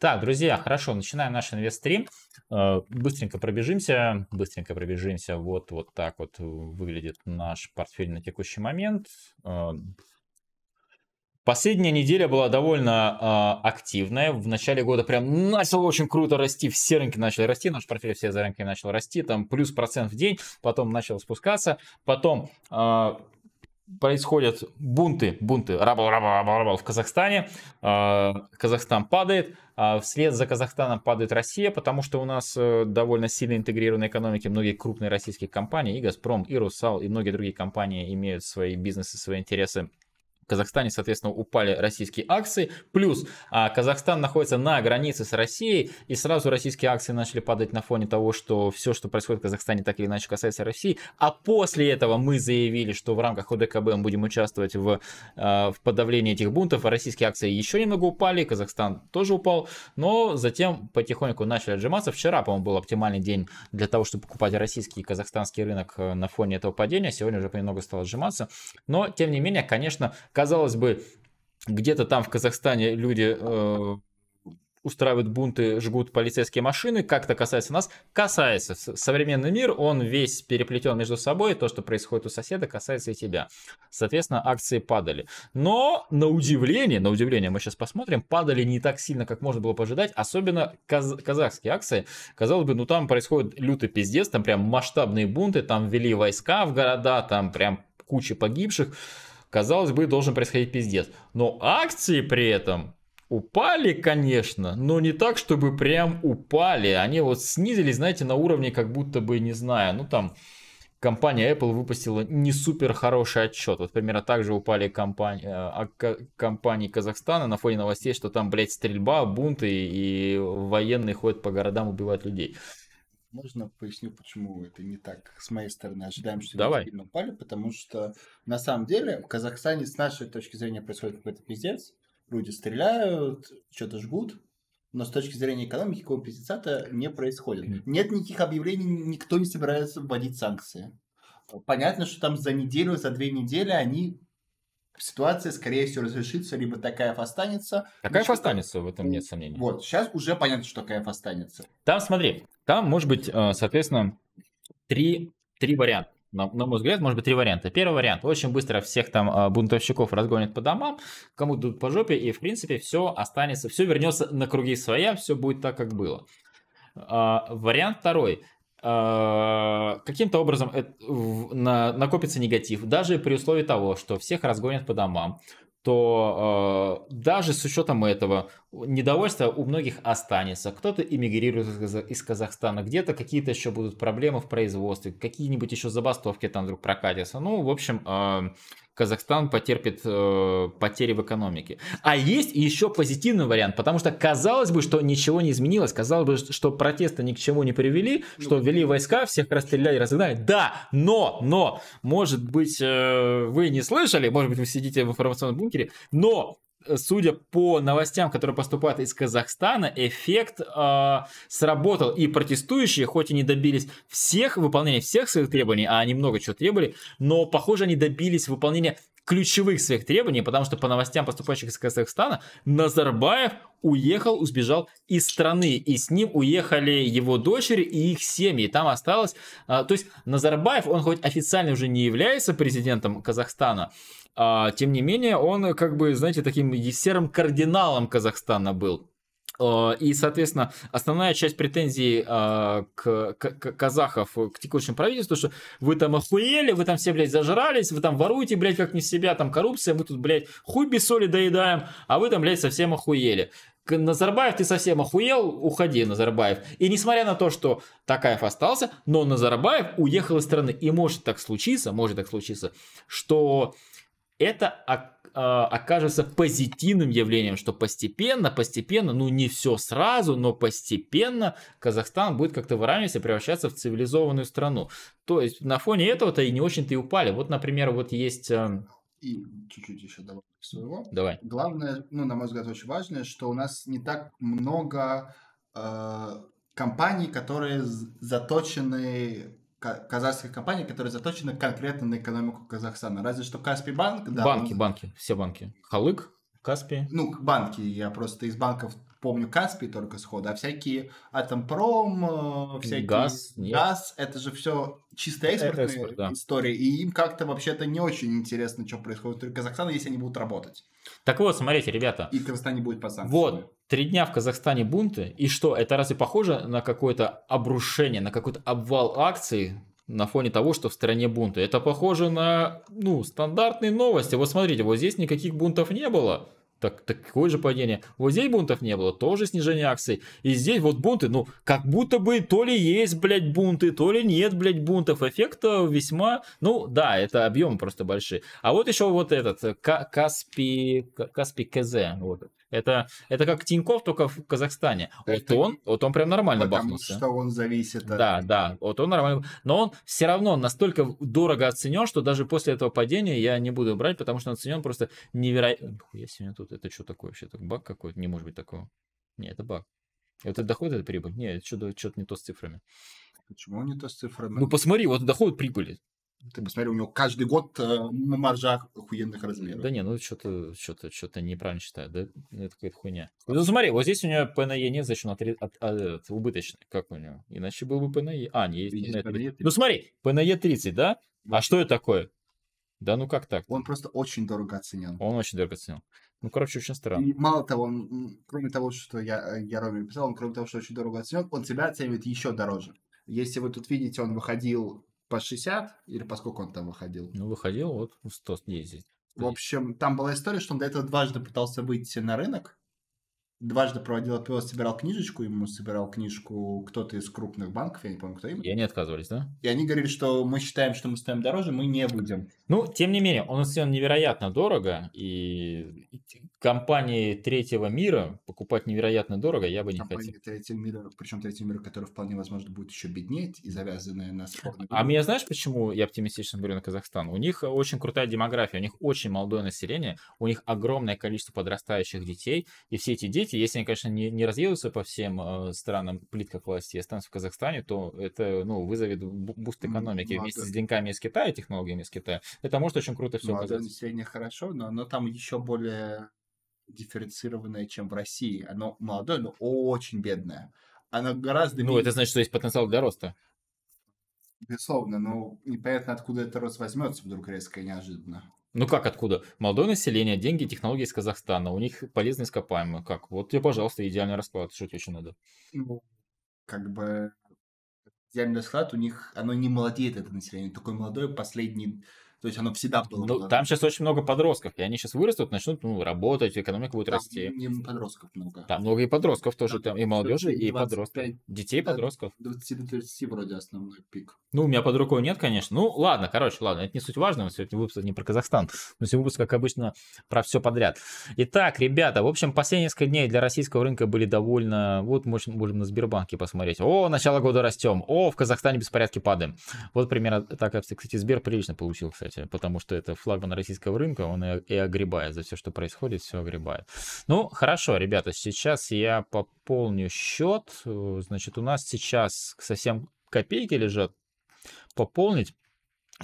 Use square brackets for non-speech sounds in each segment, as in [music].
Так, друзья, хорошо, начинаем наш инвестрим. Э, быстренько пробежимся, быстренько пробежимся. Вот, вот так вот э, выглядит наш портфель на текущий момент. Э, последняя неделя была довольно э, активная. В начале года прям начало очень круто расти. Все рынки начали расти. Наш портфель все за рынками начал расти. Там плюс процент в день. Потом начал спускаться. Потом э, происходят бунты, бунты, рабл, рабл, рабл, рабл в Казахстане, а, Казахстан падает, а вслед за Казахстаном падает Россия, потому что у нас э, довольно сильно интегрированные экономики, многие крупные российские компании, и Газпром, и Русал, и многие другие компании имеют свои бизнесы, свои интересы Казахстане, соответственно, упали российские акции. Плюс а, Казахстан находится на границе с Россией, и сразу российские акции начали падать на фоне того, что все, что происходит в Казахстане, так или иначе касается России. А после этого мы заявили, что в рамках ОДКБ мы будем участвовать в, а, в подавлении этих бунтов. Российские акции еще немного упали, Казахстан тоже упал, но затем потихоньку начали отжиматься. Вчера, по-моему, был оптимальный день для того, чтобы покупать российский и казахстанский рынок э, на фоне этого падения. Сегодня уже понемногу стало отжиматься. Но, тем не менее, конечно, Казалось бы, где-то там в Казахстане люди э, устраивают бунты, жгут полицейские машины, как-то касается нас, касается. Современный мир, он весь переплетен между собой, то, что происходит у соседа, касается и тебя. Соответственно, акции падали. Но, на удивление, на удивление, мы сейчас посмотрим, падали не так сильно, как можно было пожидать, особенно каз- казахские акции. Казалось бы, ну там происходит лютый пиздец, там прям масштабные бунты, там ввели войска в города, там прям куча погибших казалось бы, должен происходить пиздец. Но акции при этом упали, конечно, но не так, чтобы прям упали. Они вот снизились, знаете, на уровне как будто бы, не знаю, ну там компания Apple выпустила не супер хороший отчет. Вот примерно так же упали компании, э, а, компании Казахстана на фоне новостей, что там, блядь, стрельба, бунты и военные ходят по городам убивать людей. Можно поясню, почему это не так с моей стороны. Ожидаем, что Давай. сильно упали, потому что на самом деле в Казахстане с нашей точки зрения происходит какой-то пиздец. Люди стреляют, что-то жгут, но с точки зрения экономики никакого пиздеца-то не происходит. Нет никаких объявлений, никто не собирается вводить санкции. Понятно, что там за неделю, за две недели они ситуация, скорее всего, разрешится, либо такая останется. Такаев останется, в этом нет сомнений. Вот, сейчас уже понятно, что Такаев останется. Там, смотри, там может быть, э, соответственно, три, три варианта. На, на мой взгляд, может быть, три варианта. Первый вариант. Очень быстро всех там э, бунтовщиков разгонят по домам, кому дадут по жопе, и, в принципе, все останется, все вернется на круги своя, все будет так, как было. А, вариант второй а, каким-то образом накопится негатив, даже при условии того, что всех разгонят по домам, то э, даже с учетом этого недовольство у многих останется. Кто-то эмигрирует из Казахстана, где-то какие-то еще будут проблемы в производстве, какие-нибудь еще забастовки там вдруг прокатятся. Ну, в общем, э, Казахстан потерпит э, потери в экономике. А есть еще позитивный вариант, потому что казалось бы, что ничего не изменилось, казалось бы, что протесты ни к чему не привели, ну, что ввели войска, всех расстреляли, разогнали. Да, но, но, может быть, э, вы не слышали, может быть, вы сидите в информационном бункере, но Э, судя по новостям, которые поступают из Казахстана, эффект э, сработал. И протестующие, хоть и не добились всех выполнения всех своих требований, а они много чего требовали, но, похоже, они добились выполнения ключевых своих требований, потому что по новостям, поступающих из Казахстана, Назарбаев уехал, убежал из страны, и с ним уехали его дочери и их семьи, там осталось, а, то есть Назарбаев, он хоть официально уже не является президентом Казахстана, а, тем не менее, он э, как бы, знаете, таким серым кардиналом Казахстана был. А, и, соответственно, основная часть претензий э, к, к казахов э, к текущему правительству, что вы там охуели, вы там все, блядь, зажрались, вы там воруете, блядь, как не себя, там коррупция, мы тут, блядь, хуй без соли доедаем, а вы там, блядь, совсем охуели. Назарбаев, ты совсем охуел, уходи, Назарбаев. И несмотря на то, что Такаев остался, но Назарбаев уехал из страны. И может так случиться, может так случиться, что это а, окажется позитивным явлением, что постепенно, постепенно, ну не все сразу, но постепенно Казахстан будет как-то выравниваться и превращаться в цивилизованную страну. То есть на фоне этого-то и не очень-то и упали. Вот, например, вот есть... Эм, и чуть-чуть еще добавлю своего. Давай. Главное, ну, на мой взгляд, очень важное, что у нас не так много э, компаний, которые заточены казахских компаний, которые заточены конкретно на экономику Казахстана. Разве что Каспий банк. Да, банки, он... банки, все банки. Халык, Каспи. Ну, банки. Я просто из банков помню Каспий только сходу, а всякие Атомпром, э, всякие газ, нет. газ это же все чисто экспортные это экспорт, да. истории, и им как-то вообще-то не очень интересно, что происходит в Казахстане, если они будут работать. Так вот, смотрите, ребята. И в Казахстане будет по санкциям. Вот, три дня в Казахстане бунты, и что, это разве похоже на какое-то обрушение, на какой-то обвал акций на фоне того, что в стране бунты? Это похоже на, ну, стандартные новости. Вот смотрите, вот здесь никаких бунтов не было так, такое же падение. Вот здесь бунтов не было, тоже снижение акций. И здесь вот бунты, ну, как будто бы то ли есть, блядь, бунты, то ли нет, блядь, бунтов. Эффекта э, весьма, ну, да, это объемы просто большие. А вот еще вот этот, э, Каспи, Каспи КЗ, вот, это, это как Тиньков, только в Казахстане. Вот он, вот он прям нормально Потому бахнулся. что он зависит от... Да, да, вот он нормально. Но он все равно настолько дорого оценен, что даже после этого падения я не буду брать, потому что он оценен просто невероятно... Я сегодня тут, это что такое вообще? Так баг какой-то? Не может быть такого. Нет, это баг. Это доход, это прибыль? Нет, это что-то не то с цифрами. Почему не то с цифрами? Ну посмотри, вот доход прибыли. Ты посмотри, у него каждый год э, на маржах охуенных размеров. Да не, ну что-то что-то что-то неправильно считаю, да? Это какая-то хуйня. Ну смотри, вот здесь у него ПНЕ e нет, значит он от, а, от, от, от убыточный, как у него. Иначе был бы ПНЕ. E, а, не есть, ПНЕ e Ну смотри, ПНЕ 30, да? А что это такое? Да ну как так? Он просто очень дорого оценен. Он очень дорого оценен. Ну, короче, очень странно. И мало того, он, кроме того, что я, э, я Роме писал, он кроме того, что очень дорого оценен, он тебя оценивает еще дороже. Если вы тут видите, он выходил по 60, или по сколько он там выходил? Ну, выходил вот 110. В общем, там была история, что он до этого дважды пытался выйти на рынок, дважды проводил отпил, собирал книжечку, ему собирал книжку кто-то из крупных банков, я не помню, кто именно. И они отказывались, да? И они говорили, что мы считаем, что мы стоим дороже, мы не будем. Ну, тем не менее, он стоил невероятно дорого, и компании третьего мира покупать невероятно дорого я бы не Компания хотел. третьего мира, причем третьего мира, который вполне возможно будет еще беднеть и завязанная на спорный... А мне знаешь, почему я оптимистично говорю на Казахстан? У них очень крутая демография, у них очень молодое население, у них огромное количество подрастающих детей, и все эти дети развитии. Если они, конечно, не, не разъедутся по всем э, странам плитках власти и останутся в Казахстане, то это ну, вызовет буст экономики Модерн... Ну, а вместе с деньгами из Китая, технологиями из Китая. Это может очень круто все ну, а оказаться. население хорошо, но оно там еще более дифференцированное, чем в России. Оно молодое, но очень бедное. Оно гораздо... Ну, это значит, что есть потенциал для роста. Безусловно, но непонятно, откуда этот рост возьмется вдруг резко и неожиданно. Ну как откуда? Молодое население, деньги технологии из Казахстана. У них полезные ископаемые. Как? Вот тебе, пожалуйста, идеальный расклад. Что тебе еще надо? Ну, как бы идеальный расклад у них, оно не молодеет, это население. Такое молодое, последний. То есть оно всегда было. Ну, там сейчас очень много подростков, и они сейчас вырастут, начнут ну, работать, экономика будет там расти. Не подростков много. Там много и подростков тоже, там, там и молодежи, и подростков. Детей, да, подростков. 20 до 30 вроде основной пик. Ну, у меня под рукой нет, конечно. Ну, ладно, короче, ладно, это не суть важного. Сегодня выпуск не про Казахстан, но сегодня выпуск, как обычно, про все подряд. Итак, ребята, в общем, последние несколько дней для российского рынка были довольно... Вот мы можем на Сбербанке посмотреть. О, начало года растем. О, в Казахстане беспорядки падаем. Вот примерно так, кстати, Сбер прилично получился кстати, потому что это флагман российского рынка, он и, и огребает за все, что происходит, все огребает. Ну, хорошо, ребята, сейчас я пополню счет. Э, значит, у нас сейчас совсем копейки лежат. Пополнить.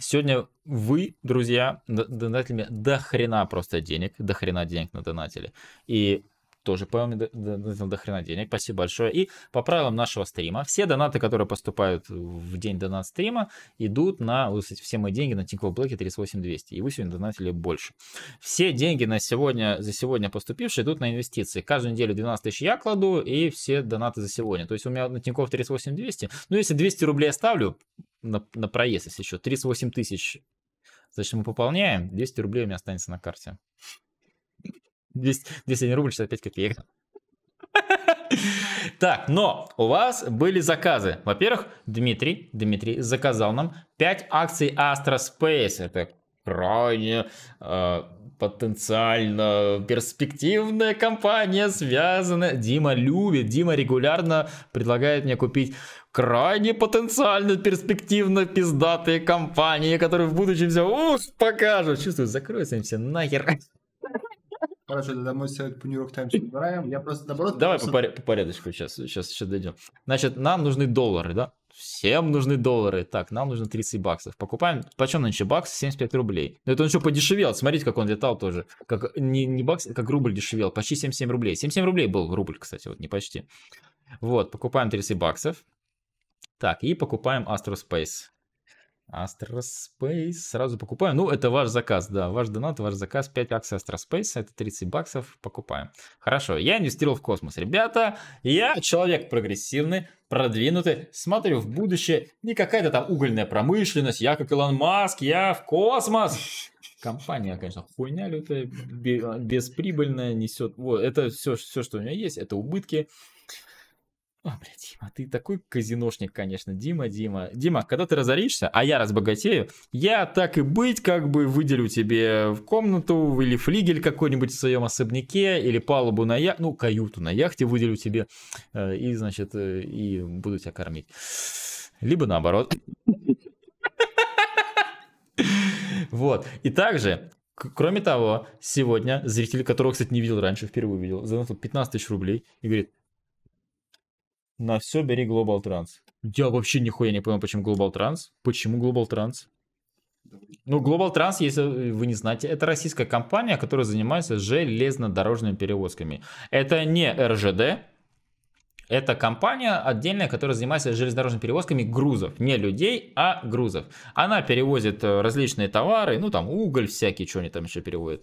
Сегодня вы, друзья, донатели, до хрена просто денег, до хрена денег на донатели. И тоже поел мне до, до, хрена денег, спасибо большое. И по правилам нашего стрима, все донаты, которые поступают в день донат стрима, идут на, все мои деньги на Тинькофф Блэке 38200, и вы сегодня донатили больше. Все деньги на сегодня, за сегодня поступившие идут на инвестиции. Каждую неделю 12 тысяч я кладу, и все донаты за сегодня. То есть у меня на Тинькофф 38200, ну если 200 рублей оставлю на, на проезд, если еще, 38 тысяч, значит мы пополняем, 200 рублей у меня останется на карте. 201 рубль 65 копеек. [laughs] Так, но у вас были заказы. Во-первых, Дмитрий, Дмитрий заказал нам 5 акций Astra Это крайне э, потенциально перспективная компания, связанная. Дима любит, Дима регулярно предлагает мне купить крайне потенциально перспективно пиздатые компании, которые в будущем все ух, покажут. Чувствую, закроются им все нахер. Хорошо, тогда мы все это по Нью-Йорк Таймс убираем. Я просто, наоборот... Давай просто... по, пор- по порядочку сейчас, сейчас еще дойдем. Значит, нам нужны доллары, да? Всем нужны доллары. Так, нам нужно 30 баксов. Покупаем, почем нынче бакс? 75 рублей. Но это он еще подешевел. Смотрите, как он летал тоже. Как, не, не бакс, как рубль дешевел. Почти 77 рублей. 77 рублей был рубль, кстати, вот не почти. Вот, покупаем 30 баксов. Так, и покупаем Astro Space. Астроспейс. Сразу покупаем, Ну, это ваш заказ, да. Ваш донат, ваш заказ. 5 акций Астроспейса. Это 30 баксов. Покупаем. Хорошо. Я инвестировал в космос. Ребята, я человек прогрессивный, продвинутый. Смотрю в будущее. Не какая-то там угольная промышленность. Я как Илон Маск. Я в космос. Компания, конечно, хуйня лютая, безприбыльная, несет. Вот, это все, все, что у меня есть. Это убытки. О, бля, Дима, ты такой казиношник, конечно. Дима, Дима. Дима, когда ты разоришься, а я разбогатею, я так и быть как бы выделю тебе в комнату или флигель какой-нибудь в своем особняке, или палубу на яхте, ну, каюту на яхте выделю тебе, э, и, значит, э, и буду тебя кормить. Либо наоборот. Вот. И также Кроме того, сегодня зритель, которого, кстати, не видел раньше, впервые увидел, заносил 15 тысяч рублей и говорит, на все бери Global Trans. Я вообще нихуя не понимаю, почему Global Trans. Почему Global Trans? Ну, Global Trans, если вы не знаете, это российская компания, которая занимается железнодорожными перевозками. Это не РЖД, это компания отдельная, которая занимается железнодорожными перевозками грузов. Не людей, а грузов. Она перевозит э, различные товары, ну там уголь всякий, что они там еще перевозят.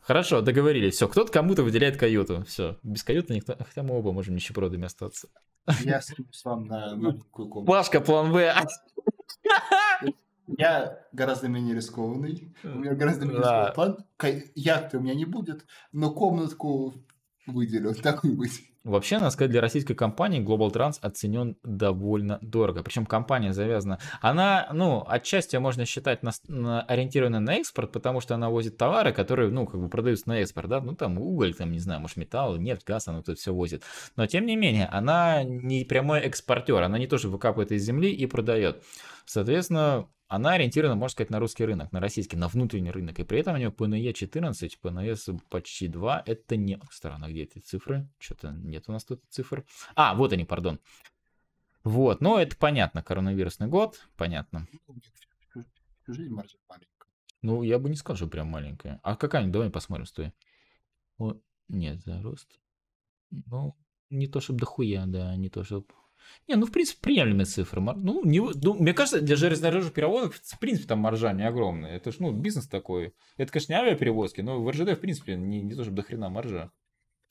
Хорошо, договорились. Все, кто-то кому-то выделяет каюту. Все, без каюты никто... Хотя мы оба можем нищебродами остаться. Я скинусь вам на маленькую комнату. Пашка, план Б. Я гораздо менее рискованный. У меня гораздо менее да. рискованный план. Яхты у меня не будет, но комнатку выделил, так и быть. Вообще, надо сказать, для российской компании Global Trans оценен довольно дорого. Причем компания завязана. Она, ну, отчасти можно считать на, на, ориентирована на экспорт, потому что она возит товары, которые, ну, как бы продаются на экспорт, да, ну, там уголь, там, не знаю, может, металл, нефть, газ, она тут все возит. Но, тем не менее, она не прямой экспортер, она не тоже выкапывает из земли и продает. Соответственно, она ориентирована, можно сказать, на русский рынок, на российский, на внутренний рынок. И при этом у нее ПНЕ 14, ПНЕ почти 2. Это не... Странно, где эти цифры? Что-то нет у нас тут цифр. А, вот они, пардон. Вот, но ну, это понятно, коронавирусный год, понятно. Ну, я бы не сказал, что прям маленькая. А какая-нибудь, давай посмотрим, стой. О, нет, да, рост. Ну, не то чтобы дохуя, да, не то чтобы... Не, ну, в принципе, приемлемые цифры. Ну, не, ну, мне кажется, для железнодорожных перевозок, в принципе, там маржа не огромная. Это ж, ну, бизнес такой. Это, конечно, не авиаперевозки, но в РЖД, в принципе, не, не то чтобы до хрена маржа.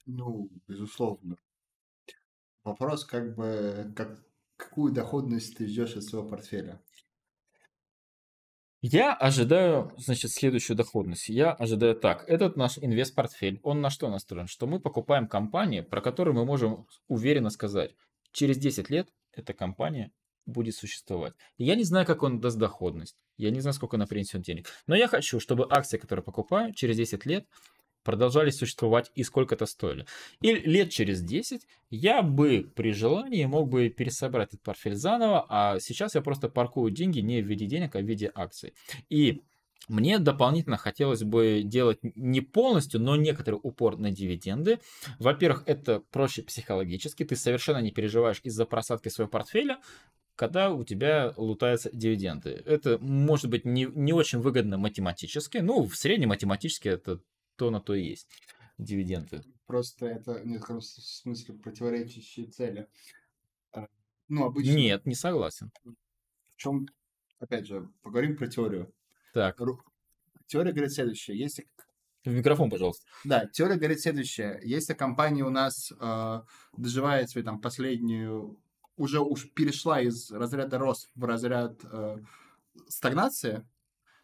Ну, безусловно. Вопрос, как бы, как, какую доходность ты ждешь от своего портфеля? Я ожидаю, значит, следующую доходность. Я ожидаю так. Этот наш инвест-портфель, он на что настроен? Что мы покупаем компании, про которые мы можем уверенно сказать, Через 10 лет эта компания будет существовать. Я не знаю, как он даст доходность. Я не знаю, сколько она принесет денег. Но я хочу, чтобы акции, которые покупаю, через 10 лет продолжали существовать и сколько это стоили. И лет через 10 я бы при желании мог бы пересобрать этот портфель заново, а сейчас я просто паркую деньги не в виде денег, а в виде акций. И мне дополнительно хотелось бы делать не полностью, но некоторый упор на дивиденды. Во-первых, это проще психологически. Ты совершенно не переживаешь из-за просадки своего портфеля, когда у тебя лутаются дивиденды. Это может быть не, не очень выгодно математически. Ну, в среднем математически это то на то и есть дивиденды. Просто это, нет, ну, в смысле, противоречащие цели. А, ну, обычно... Нет, не согласен. В чем, опять же, поговорим про теорию так. Теория говорит следующее. Если... В микрофон, пожалуйста. Да, теория говорит следующее. Если компания у нас э, доживает свою там последнюю, уже уж перешла из разряда рост в разряд э, стагнации,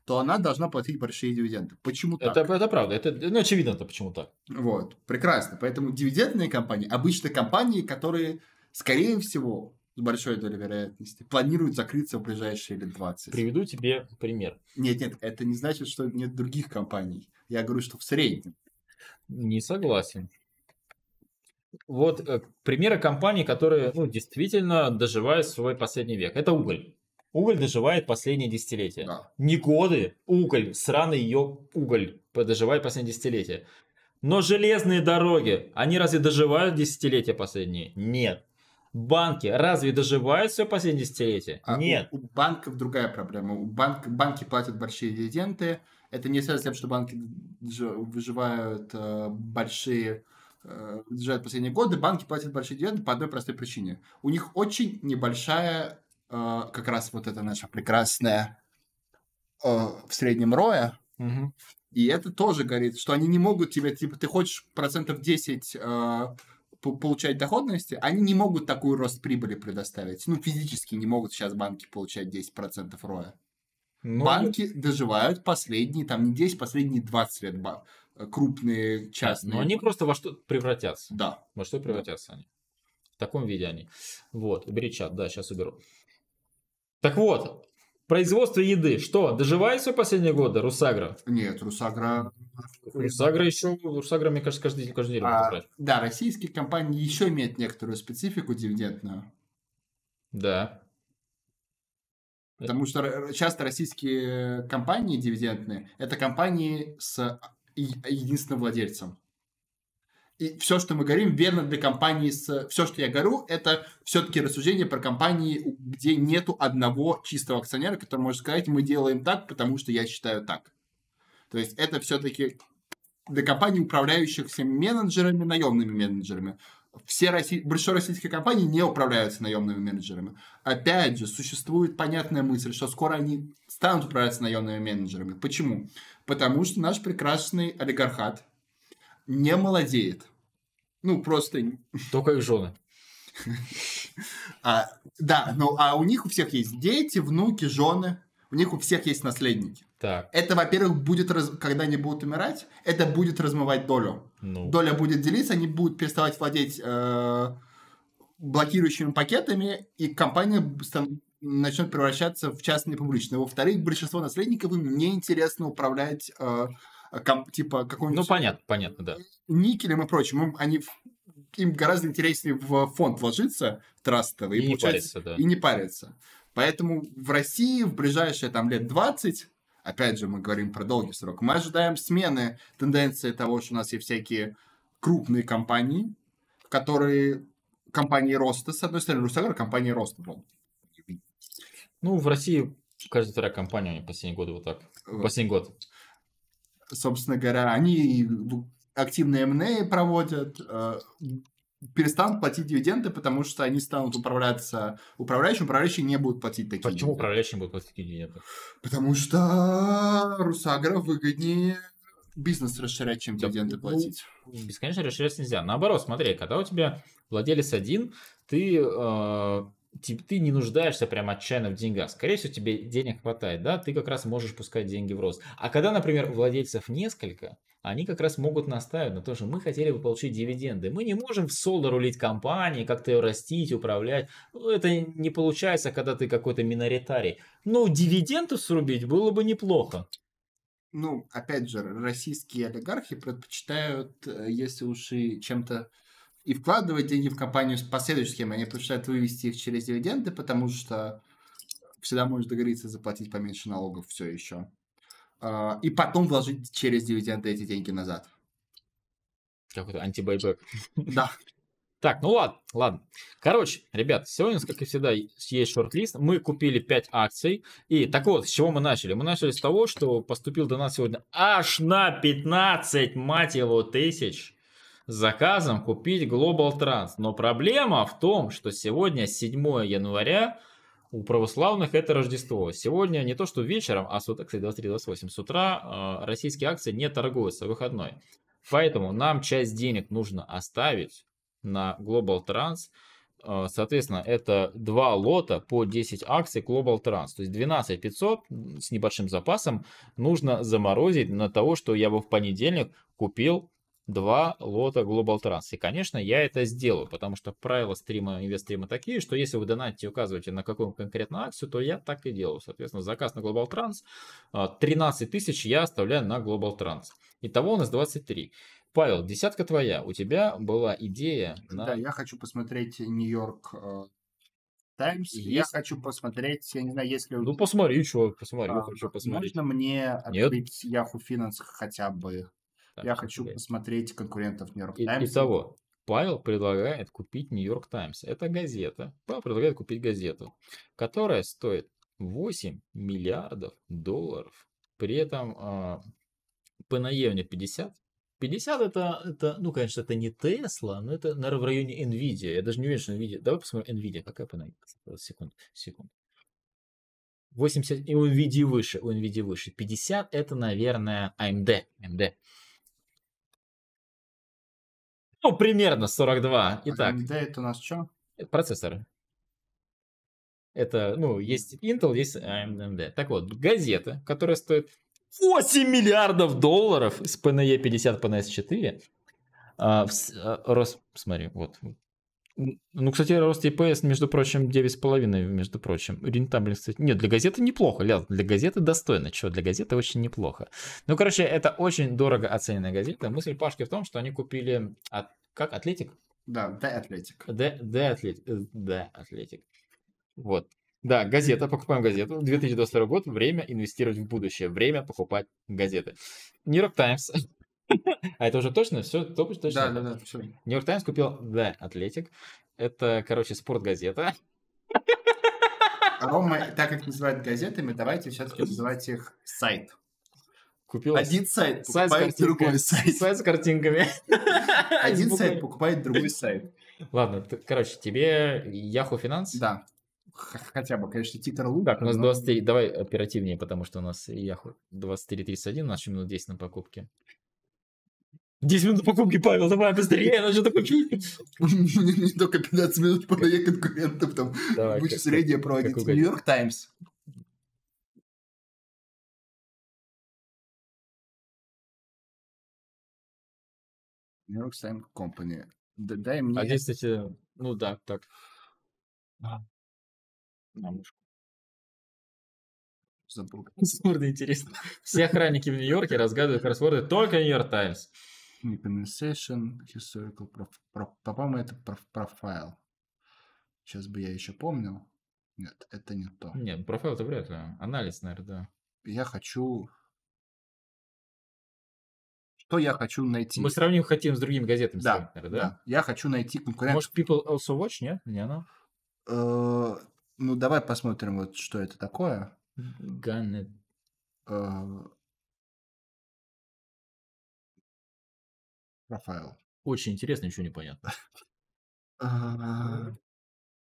то она должна платить большие дивиденды. Почему так? Это, это правда. Это, ну, очевидно, это почему так. Вот, прекрасно. Поэтому дивидендные компании, обычные компании, которые, скорее всего, с большой долей вероятности, планируют закрыться в ближайшие лет 20. Приведу тебе пример. Нет, нет, это не значит, что нет других компаний. Я говорю, что в среднем. Не согласен. Вот э, примеры компаний, которые ну, действительно доживают свой последний век. Это уголь. Уголь доживает последние десятилетия. Да. Не годы, уголь, сраный ее уголь доживает последние десятилетия. Но железные дороги, они разве доживают десятилетия последние? Нет банки разве доживают все последние десятилетия? А Нет. У, у банков другая проблема. У банк, банки платят большие дивиденды. Это не связано с тем, что банки выживают э, большие э, выживают последние годы. Банки платят большие дивиденды по одной простой причине. У них очень небольшая э, как раз вот эта наша прекрасная э, в среднем роя. Угу. И это тоже говорит, что они не могут тебе, типа, ты хочешь процентов 10 э, получать доходности, они не могут такой рост прибыли предоставить. Ну, физически не могут сейчас банки получать 10% роя. Но... Ну, банки доживают последние, там не 10, последние 20 лет бан... крупные частные. Но они просто во что превратятся. Да. Во что превратятся да. они. В таком виде они. Вот, убери чат, да, сейчас уберу. Так вот, производство еды. Что, доживает свои последние годы, Русагра? Нет, Русагра Сагра еще, Сагра, мне кажется, каждый день, каждый день а, Да, российские компании еще имеют некоторую специфику дивидендную. Да. Потому это... что часто российские компании дивидендные – это компании с единственным владельцем. И все, что мы говорим, верно для компании с... Все, что я говорю, это все-таки рассуждение про компании, где нету одного чистого акционера, который может сказать, мы делаем так, потому что я считаю так. То есть это все-таки для компаний, управляющих всеми менеджерами, наемными менеджерами. Все России, большинство российских компаний не управляются наемными менеджерами. Опять же, существует понятная мысль, что скоро они станут управляться наемными менеджерами. Почему? Потому что наш прекрасный олигархат не молодеет. Ну, просто... Только их жены. А, да, ну а у них у всех есть дети, внуки, жены, у них у всех есть наследники. Так. Это, во-первых, будет, раз... когда они будут умирать, это будет размывать долю. Ну. Доля будет делиться, они будут переставать владеть э, блокирующими пакетами, и компания стан... начнет превращаться в частные публичные. Во-вторых, большинство наследников им неинтересно управлять э, комп... типа какой-нибудь... Ну, понятно, понятно, да. Никелем и прочим. Им, они им гораздо интереснее в фонд вложиться трастовый и, и, не, париться, да. и не париться. Поэтому в России в ближайшие там лет 20 Опять же, мы говорим про долгий срок. Мы ожидаем смены тенденции того, что у нас есть всякие крупные компании, которые компании роста. С одной стороны, Русагар компании роста. Был. Ну, в России каждая вторая компания в последние годы вот так. Вот. Последний год. Собственно говоря, они ну, активные МНЭ проводят. Э, перестанут платить дивиденды, потому что они станут управляться управляющим, управляющие не будут платить такие Почему дивиденды. управляющие будут платить такие дивиденды? Потому что Русагра выгоднее бизнес расширять, чем да, дивиденды ну, платить. Ну, бесконечно расширять нельзя. Наоборот, смотри, когда у тебя владелец один, ты э, ты, ты не нуждаешься прям отчаянно в деньгах. Скорее всего, тебе денег хватает, да, ты как раз можешь пускать деньги в рост. А когда, например, владельцев несколько, они как раз могут настаивать на то, что мы хотели бы получить дивиденды. Мы не можем в соло рулить компании, как-то ее растить, управлять. Ну, это не получается, когда ты какой-то миноритарий. Но ну, дивидендов срубить было бы неплохо. Ну, опять же, российские олигархи предпочитают, э, если уж и чем-то и вкладывать деньги в компанию с последующей схемой, они предпочитают вывести их через дивиденды, потому что всегда можешь договориться заплатить поменьше налогов все еще. А, и потом вложить через дивиденды эти деньги назад. Какой-то антибайбек. Да. [laughs] Так, ну ладно, ладно. Короче, ребят, сегодня, как и всегда, есть шорт-лист. Мы купили 5 акций. И так вот, с чего мы начали? Мы начали с того, что поступил до нас сегодня аж на 15, мать его, тысяч заказом купить Global Trans. Но проблема в том, что сегодня 7 января, у православных это Рождество. Сегодня не то что вечером, а с утра, кстати, 23-28, с утра э, российские акции не торгуются, выходной. Поэтому нам часть денег нужно оставить на Global Trans. А, соответственно, это два лота по 10 акций Global Trans. То есть 12 500 с небольшим запасом нужно заморозить на того, что я бы в понедельник купил два лота Global Trans. И, конечно, я это сделаю, потому что правила стрима, инвест стрима такие, что если вы донатите и указываете на какую конкретную акцию, то я так и делаю. Соответственно, заказ на Global Trans, 13 а, тысяч я оставляю на Global Trans. Итого у нас 23. Павел, десятка твоя. У тебя была идея на... Да, я хочу посмотреть Нью-Йорк э, Таймс. Я хочу посмотреть, я не знаю, если... Ну, посмотри, чувак, посмотри, а, хочу посмотреть. Можно мне открыть Нет. Yahoo Finance хотя бы я хочу сказать. посмотреть конкурентов New York Times. итого, Павел предлагает купить New York Times. Это газета. Павел предлагает купить газету, которая стоит 8 миллиардов долларов. При этом э, Панаевне 50. 50 это, это, ну, конечно, это не Тесла, но это, наверное, в районе Nvidia. Я даже не уверен, что Nvidia. Давай посмотрим Nvidia. Какая Панаевна? Секунду, секунду. 80, и у NVIDIA выше, у NVIDIA выше. 50 это, наверное, AMD. AMD. Ну, примерно 42. Итак. AMD это у нас что? Процессоры. Это, ну, есть Intel, есть AMD. Так вот, газета, которая стоит 8 миллиардов долларов с PNE 50, PNS 4. А, в, а, Рос... Смотри, вот, ну, кстати, рост EPS, между прочим, 9,5, между прочим. Рентабельность, кстати, нет, для газеты неплохо, для газеты достойно, что для газеты очень неплохо. Ну, короче, это очень дорого оцененная газета. Мысль Пашки в том, что они купили, от... как, Атлетик? Да, The Athletic. The, the, Athletic. the Athletic. Вот. Да, газета, покупаем газету. 2022 год, время инвестировать в будущее, время покупать газеты. Нью-Йорк Таймс а это уже точно? Все точно? Да, да, да. Нью-Йорк Таймс купил The Athletic. Это, короче, спортгазета. Рома, а, так как называют газетами, давайте все-таки называть их сайт. Купил один сайт, сайт покупает другой сайт. Сайт с картинками. Один сайт покупает другой сайт. Ладно, ты, короче, тебе Yahoo Finance? Да. Хотя бы, конечно, титр лучше. Так, у нас но... 23... Давай оперативнее, потому что у нас Yahoo 23.31, у нас еще минут 10 на покупке. 10 минут покупки, Павел, давай быстрее, надо что-то купить. Не только 15 минут продаю конкурентов, там обычно среднее проводится. Нью-Йорк Таймс. Нью-Йорк Таймс Компани. Дай мне... А здесь, кстати, ну да, так. А. На мышку. Забыл. Кроссворды интересно. Все охранники в Нью-Йорке разгадывают кроссворды только Нью-Йорк Таймс. Sweep Initiation, Historical Profile. По-моему, это профайл. Сейчас бы я еще помнил. Нет, это не то. Нет, профайл ну, это вряд ли. Анализ, наверное, да. Я хочу... Что я хочу найти? Мы сравним хотим с другими газетами. Да, сравним, наверное, да? да. Я хочу найти конкурентов. Может, People Also Watch, нет? Не она? Э, ну, давай посмотрим, вот что это такое. Gunnet. Э, Рафаэл, Очень интересно, ничего не понятно. А,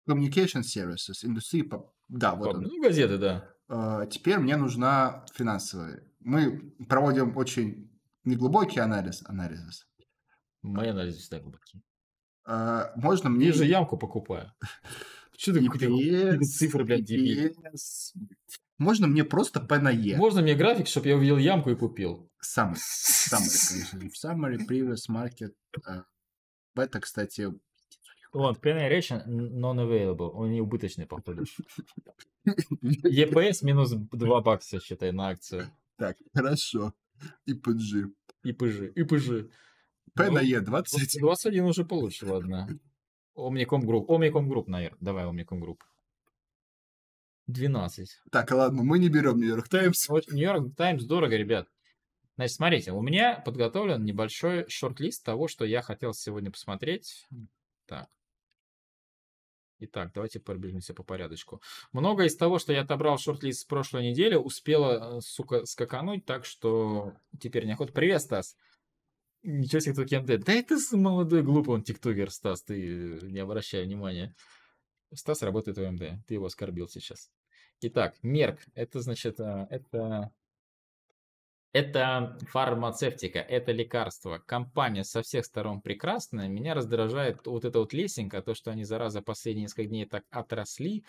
communication Services, индустрии, да, вот он. Ну, газеты, да. А, теперь мне нужна финансовая. Мы проводим очень неглубокий анализ, анализ. Мои анализы всегда глубокие. А, можно мне... Я же ямку покупаю. [laughs] Что ты [laughs] цифры, блядь, дебил? Можно мне просто P на E? Можно мне график, чтобы я увидел ямку и купил? Summary. [laughs] Summary, конечно. Summary, previous market. Э, это, кстати... Вон, пьяная e речь non-available. Он не убыточный, походу. EPS [laughs] e минус 2 бакса, считай, на акцию. Так, хорошо. И ИПЖ. ИПЖ. ИПЖ. П на Е 20. 21 уже получила одна. Омником групп. Омником групп, наверное. Давай, Омником групп. 12. Так, ладно, мы не берем Нью-Йорк Таймс. Ну, Нью-Йорк Таймс дорого, ребят. Значит, смотрите, у меня подготовлен небольшой шорт-лист того, что я хотел сегодня посмотреть. Так. Итак, давайте пробежимся по порядочку. Много из того, что я отобрал шорт-лист с прошлой недели, успело, э, сука, скакануть, так что теперь неохота. Привет, Стас! Ничего себе, кто кем Да это молодой глупый он тиктокер, Стас, ты э, не обращай внимания. Стас работает в МД. Ты его оскорбил сейчас. Итак, мерк. Это значит, э, это... Это фармацевтика, это лекарство. Компания со всех сторон прекрасная. Меня раздражает вот эта вот лесенка, то, что они, зараза, последние несколько дней так отросли.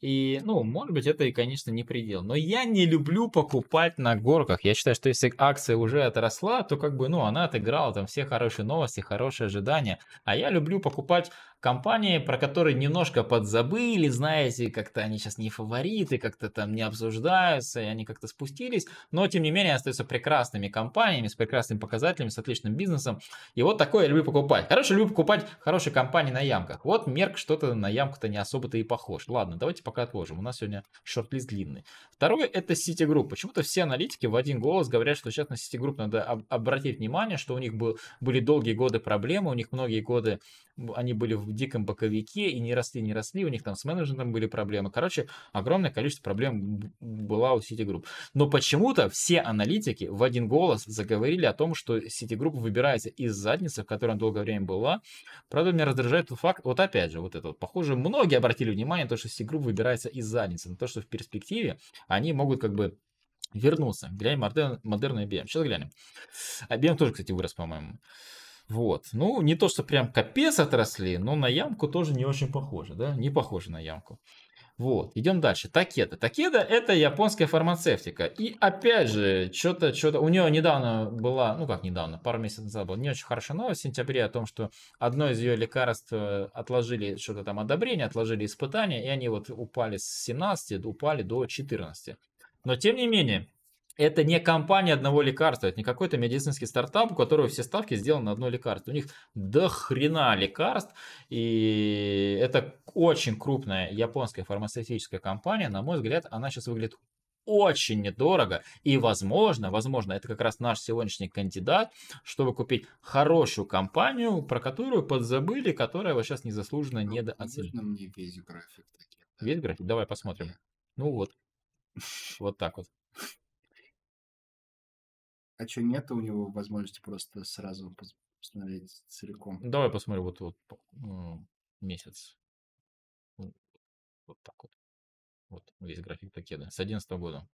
И, ну, может быть, это и, конечно, не предел. Но я не люблю покупать на горках. Я считаю, что если акция уже отросла, то как бы, ну, она отыграла там все хорошие новости, хорошие ожидания. А я люблю покупать компании, про которые немножко подзабыли, знаете, как-то они сейчас не фавориты, как-то там не обсуждаются, и они как-то спустились, но тем не менее остаются прекрасными компаниями, с прекрасными показателями, с отличным бизнесом. И вот такое я люблю покупать. Короче, люблю покупать хорошие компании на ямках. Вот Мерк что-то на ямку-то не особо-то и похож. Ладно, давайте пока отложим. У нас сегодня шорт-лист длинный. Второе это Citigroup. Почему-то все аналитики в один голос говорят, что сейчас на Citigroup надо об обратить внимание, что у них был, были долгие годы проблемы, у них многие годы они были в диком боковике и не росли, не росли, у них там с менеджером были проблемы. Короче, огромное количество проблем была у Citigroup. Но почему-то все аналитики в один голос заговорили о том, что Citigroup выбирается из задницы, в которой она долгое время была. Правда, меня раздражает тот факт, вот опять же, вот это вот, похоже, многие обратили внимание на то, что Citigroup выбирается из задницы, на то, что в перспективе они могут как бы вернуться. Глянь, модерн, модерн IBM. Сейчас глянем. IBM тоже, кстати, вырос, по-моему. Вот. Ну, не то, что прям капец отросли, но на ямку тоже не очень похоже, да? Не похоже на ямку. Вот, идем дальше. Такеда. Такеда это японская фармацевтика. И опять же, что-то, что-то... У нее недавно была, ну как недавно, пару месяцев назад была не очень хорошая новость в сентябре о том, что одно из ее лекарств э, отложили что-то там одобрение, отложили испытания, и они вот упали с 17, упали до 14. Но тем не менее, это не компания одного лекарства, это не какой-то медицинский стартап, у которого все ставки сделаны на одно лекарство. У них до хрена лекарств, и это очень крупная японская фармацевтическая компания, на мой взгляд, она сейчас выглядит очень недорого. И, возможно, возможно, это как раз наш сегодняшний кандидат, чтобы купить хорошую компанию, про которую подзабыли, которая вот сейчас незаслуженно ну, недооценена. мне весь график такие. Да? Весь график? Давай посмотрим. Ну вот. [laughs] Вот так вот. А что, нет у него возможности просто сразу посмотреть целиком? Давай посмотрим вот, вот ну, месяц. Ну, вот так вот. Вот весь график Такеда. С 11 года.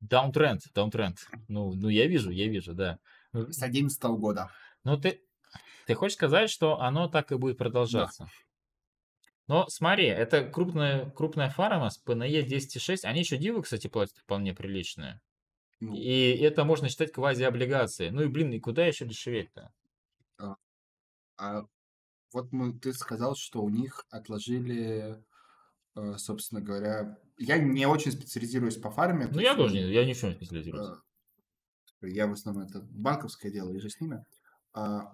Даунтренд, даунтренд. Ну, ну, я вижу, я вижу, да. С 11 года. Ну, ты, ты хочешь сказать, что оно так и будет продолжаться? Да. Но смотри, это крупная, крупная фарма с PNE 10.6. Они еще дивы, кстати, платят вполне приличные. Ну. И это можно считать квазиоблигацией. Ну и, блин, и куда еще дешеветь-то? А, а вот мы, ты сказал, что у них отложили, э, собственно говоря... Я не очень специализируюсь по фарме. Ну, я тоже, не, я ни в не специализируюсь. А, я в основном это банковское дело, и же с ними. А,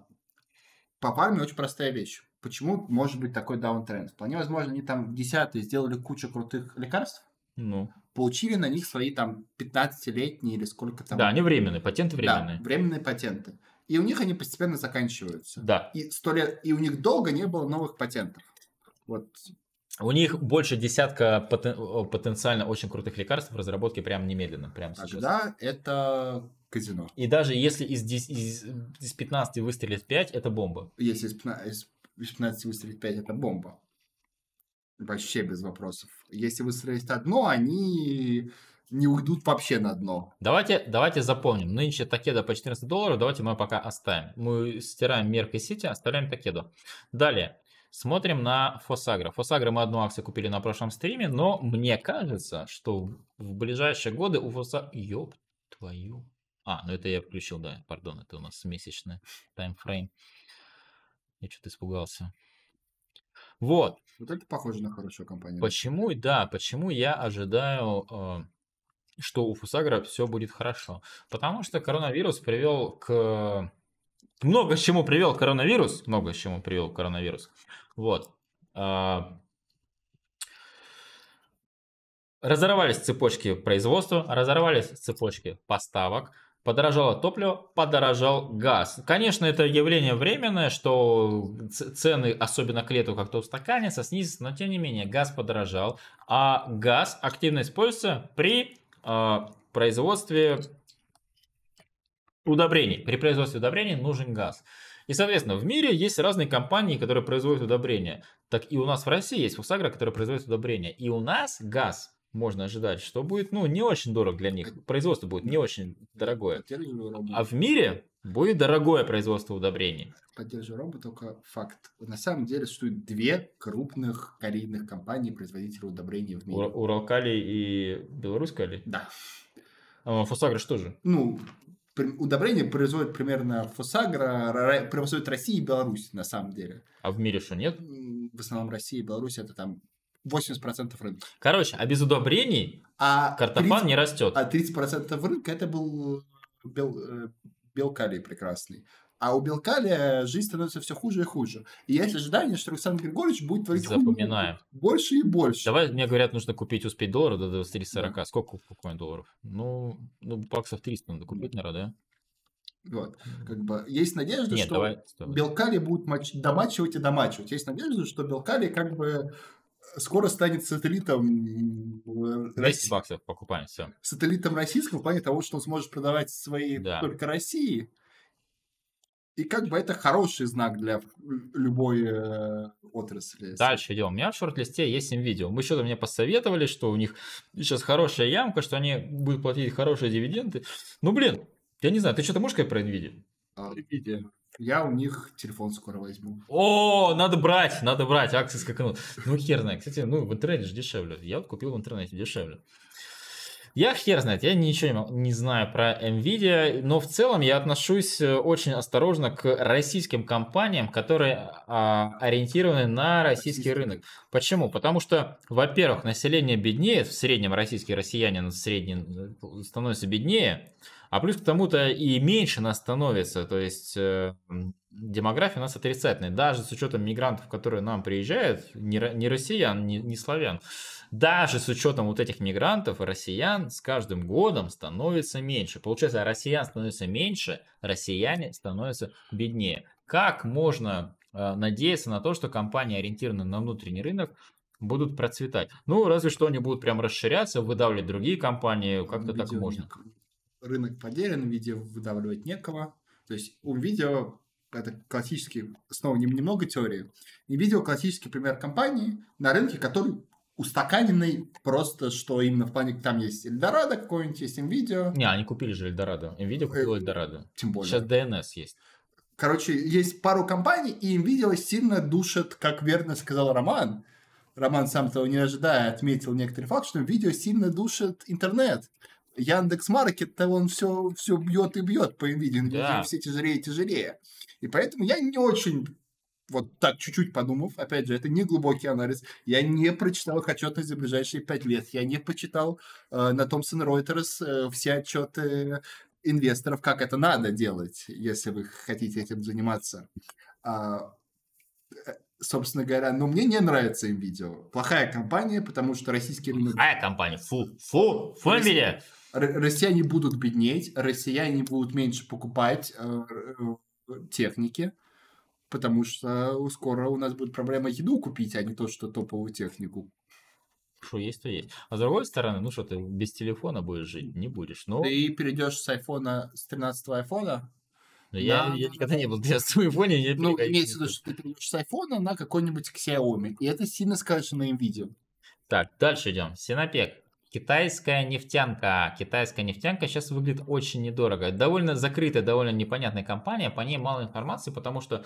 по фарме очень простая вещь. Почему может быть такой даунтренд? Вполне возможно, они там в десятые сделали кучу крутых лекарств, ну. получили на них свои там 15-летние или сколько там. Да, они временные, патенты временные. Да, временные патенты. И у них они постепенно заканчиваются. Да. И сто лет, и у них долго не было новых патентов. Вот. У них больше десятка потен... потенциально очень крутых лекарств в разработке прямо немедленно, прямо Тогда сейчас. Да, это казино. И даже если из, 10, из, из 15 выстрелит 5, это бомба. Если из, из 18 выстрелить 5 – это бомба. Вообще без вопросов. Если выстрелить одно, они не уйдут вообще на дно. Давайте, давайте запомним. Нынче Такеда по 14 долларов. Давайте мы пока оставим. Мы стираем Мерк Сити, оставляем Такеду. Далее. Смотрим на Фосагра. Фосагра мы одну акцию купили на прошлом стриме, но мне кажется, что в ближайшие годы у Фосагра... Ёб твою... А, ну это я включил, да, пардон, это у нас месячный таймфрейм. Я что-то испугался. Вот. Вот это похоже на хорошую компанию. Почему, да, почему я ожидаю, а, что у Фусагра все будет хорошо? Потому что коронавирус привел к... Много к чему привел коронавирус. Много к чему привел коронавирус. Вот. А, разорвались цепочки производства, разорвались цепочки поставок, Подорожало топливо, подорожал газ. Конечно, это явление временное, что цены, особенно к лету, как-то устаканятся, снизятся, но тем не менее газ подорожал. А газ активно используется при э, производстве удобрений. При производстве удобрений нужен газ. И, соответственно, в мире есть разные компании, которые производят удобрения. Так и у нас в России есть Фусагра, которая производит удобрения. И у нас газ можно ожидать, что будет, ну, не очень дорого для них. Производство будет не очень дорогое. А в мире будет дорогое производство удобрений. Поддерживаю робота, только факт. На самом деле существует две крупных корейных компании, производителей удобрений в мире. У- Уралкали и Беларускали? Да. А Фосагра что же? Ну, удобрения производят примерно Фосагра, производят Россия и Беларусь, на самом деле. А в мире что, нет? В основном Россия и Беларусь это там 80% рынка. Короче, а без удобрений а картофан 30, не растет. А 30% рынка это был э, бел, э, белкалий прекрасный. А у Белкаля жизнь становится все хуже и хуже. И есть ожидание, что Александр Григорьевич будет творить Запоминаем. Хуйню больше и больше. Давай, мне говорят, нужно купить успеть доллар до 23,40. Да. Сколько покупаем долларов? Ну, ну, баксов 300 надо купить, наверное, да? Вот. Как бы есть надежда, Нет, что давай. Белкали будут мач... домачивать и домачивать. Есть надежда, что Белкали как бы скоро станет сателлитом... 200 России. баксов покупаем, все. Сателлитом российского, в плане того, что он сможет продавать свои да. только России. И как бы это хороший знак для любой э, отрасли. Дальше идем. У меня в шорт-листе есть им видео. Мы что-то мне посоветовали, что у них сейчас хорошая ямка, что они будут платить хорошие дивиденды. Ну, блин, я не знаю, ты что-то можешь сказать про NVIDIA? А, NVIDIA. Я у них телефон скоро возьму. О, надо брать, надо брать, акции скаканут. Ну, хер знает. Кстати, ну, в интернете же дешевле. Я вот купил в интернете дешевле. Я хер знает, я ничего не, знаю про Nvidia, но в целом я отношусь э, очень осторожно к российским компаниям, которые а, ориентированы на российский, рынок. Почему? Потому что, во-первых, население беднеет, в среднем российский россиянин в среднем э, становится беднее, а плюс к тому-то и меньше нас становится, то есть э, демография у нас отрицательная, даже с учетом мигрантов, которые нам приезжают, не, не россиян, не, не славян, даже с учетом вот этих мигрантов, россиян с каждым годом становится меньше. Получается, россиян становится меньше, россияне становятся беднее. Как можно э, надеяться на то, что компании, ориентированные на внутренний рынок, будут процветать. Ну, разве что они будут прям расширяться, выдавливать другие компании, как-то так можно рынок поделен, видео выдавливать некого. То есть у видео это классический, снова немного теории. И видео классический пример компании на рынке, который устаканенный просто, что именно в плане, там есть Эльдорадо какой-нибудь, есть NVIDIA. Не, они купили же Эльдорадо. NVIDIA купила э, Эльдорадо. Тем более. Сейчас DNS есть. Короче, есть пару компаний, и NVIDIA сильно душит, как верно сказал Роман. Роман сам того не ожидая отметил некоторый факт, что видео сильно душит интернет. Яндекс Маркет-то он все, все бьет и бьет по инвидингу, да. все тяжелее и тяжелее. И поэтому я не очень вот так чуть-чуть подумав, опять же, это не глубокий анализ, я не прочитал их отчеты за ближайшие пять лет, я не почитал э, на Thomson Reuters э, все отчеты инвесторов, как это надо делать, если вы хотите этим заниматься. А, э, собственно говоря, но ну, мне не нравится им видео. Плохая компания, потому что российский рынок... Плохая компания, фу, фу, фу, Nvidia россияне будут беднеть, россияне будут меньше покупать э, э, техники, потому что скоро у нас будет проблема еду купить, а не то, что топовую технику. Что есть, то есть. А с другой стороны, ну что ты без телефона будешь жить, не будешь. Но... Ты перейдешь с айфона, с 13 айфона но да. я, я никогда не был без iPhone. [laughs] Я ну, имеется в виду, что ты перейдешь с iPhone на какой-нибудь Xiaomi, и это сильно скажется на NVIDIA. Так, дальше идем. Синопек. Китайская нефтянка. А китайская нефтянка сейчас выглядит очень недорого. Довольно закрытая, довольно непонятная компания, по ней мало информации, потому что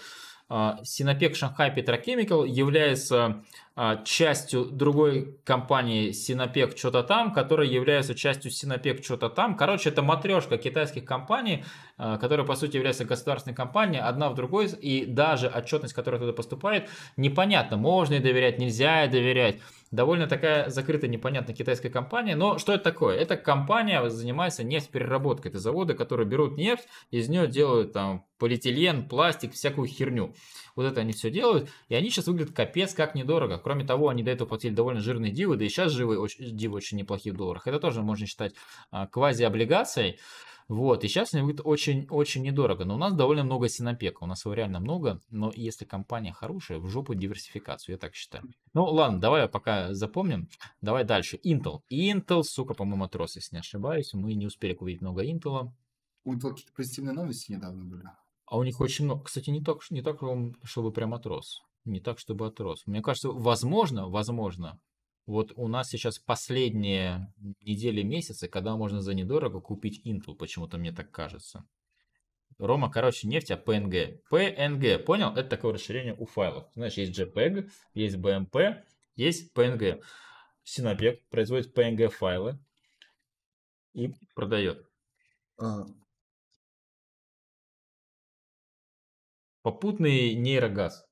Синопек Шанхай Петрокемикал является а, частью другой компании Синопек что-то там, которая является частью Синопек что-то там. Короче, это матрешка китайских компаний, а, которые, по сути, являются государственной компанией, одна в другой, и даже отчетность, которая туда поступает, непонятно, можно ей доверять, нельзя ей доверять. Довольно такая закрытая, непонятная китайская компания. Но что это такое? Это компания занимается нефтепереработкой. Это заводы, которые берут нефть, из нее делают там полиэтилен, пластик, всякую херню. Вот это они все делают. И они сейчас выглядят капец как недорого. Кроме того, они до этого платили довольно жирные дивы, да и сейчас живы, очень, дивы очень неплохие в долларах. Это тоже можно считать а, квази-облигацией. Вот, и сейчас они выглядят очень-очень недорого. Но у нас довольно много синопека, у нас его реально много. Но если компания хорошая, в жопу диверсификацию, я так считаю. Ну ладно, давай пока запомним. Давай дальше. Intel. Intel, сука, по-моему, отрос, если не ошибаюсь. Мы не успели купить много Intel. У Intel какие-то позитивные новости недавно были. А у них очень много. Кстати, не так, не так чтобы прям отрос не так, чтобы отрос. Мне кажется, возможно, возможно, вот у нас сейчас последние недели, месяцы, когда можно за недорого купить Intel, почему-то мне так кажется. Рома, короче, нефть, а PNG. PNG, понял? Это такое расширение у файлов. Знаешь, есть JPEG, есть BMP, есть PNG. Synapec производит PNG файлы и продает. А. Попутный нейрогаз.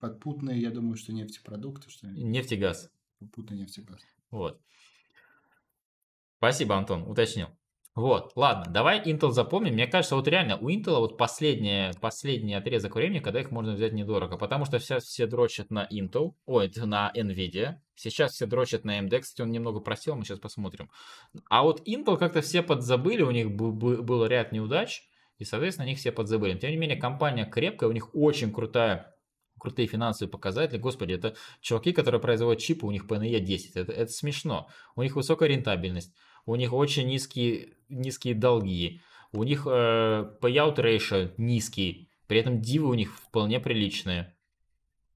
Подпутные, я думаю, что нефтепродукты, что Нефть Нефтегаз. Подпутный нефтегаз. Вот. Спасибо, Антон, уточнил. Вот, ладно, давай Intel запомним. Мне кажется, вот реально у Intel вот последний, последний отрезок времени, когда их можно взять недорого, потому что сейчас все дрочат на Intel, ой, на NVIDIA, сейчас все дрочат на AMD, кстати, он немного просел, мы сейчас посмотрим. А вот Intel как-то все подзабыли, у них был ряд неудач, и, соответственно, них все подзабыли. Тем не менее, компания крепкая, у них очень крутая крутые финансовые показатели. Господи, это чуваки, которые производят чипы, у них PNE 10. Это, это смешно. У них высокая рентабельность, у них очень низкие, низкие долги, у них э, payout ratio низкий, при этом дивы у них вполне приличные.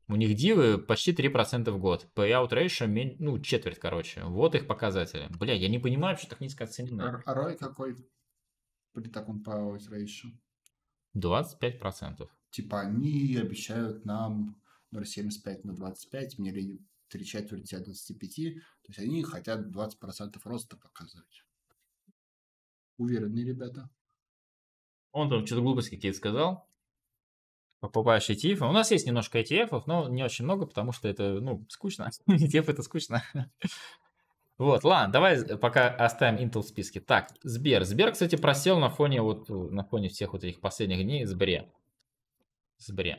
У них дивы почти 3% в год. Payout ratio, ну, четверть, короче. Вот их показатели. Бля, я не понимаю, что так низко оценены. А, а рой какой при таком payout ratio? 25% типа они обещают нам 0,75 на 25, мне три четверти от 25, то есть они хотят 20% роста показывать. Уверенные ребята. Он там что-то глупости какие-то сказал, покупаешь ETF. У нас есть немножко ETF, но не очень много, потому что это, ну, скучно. ETF [laughs] это скучно. [laughs] Вот, ладно, давай пока оставим Intel в списке. Так, Сбер. Сбер, кстати, просел на фоне вот э, на фоне всех вот этих последних дней Сбере. Сбре.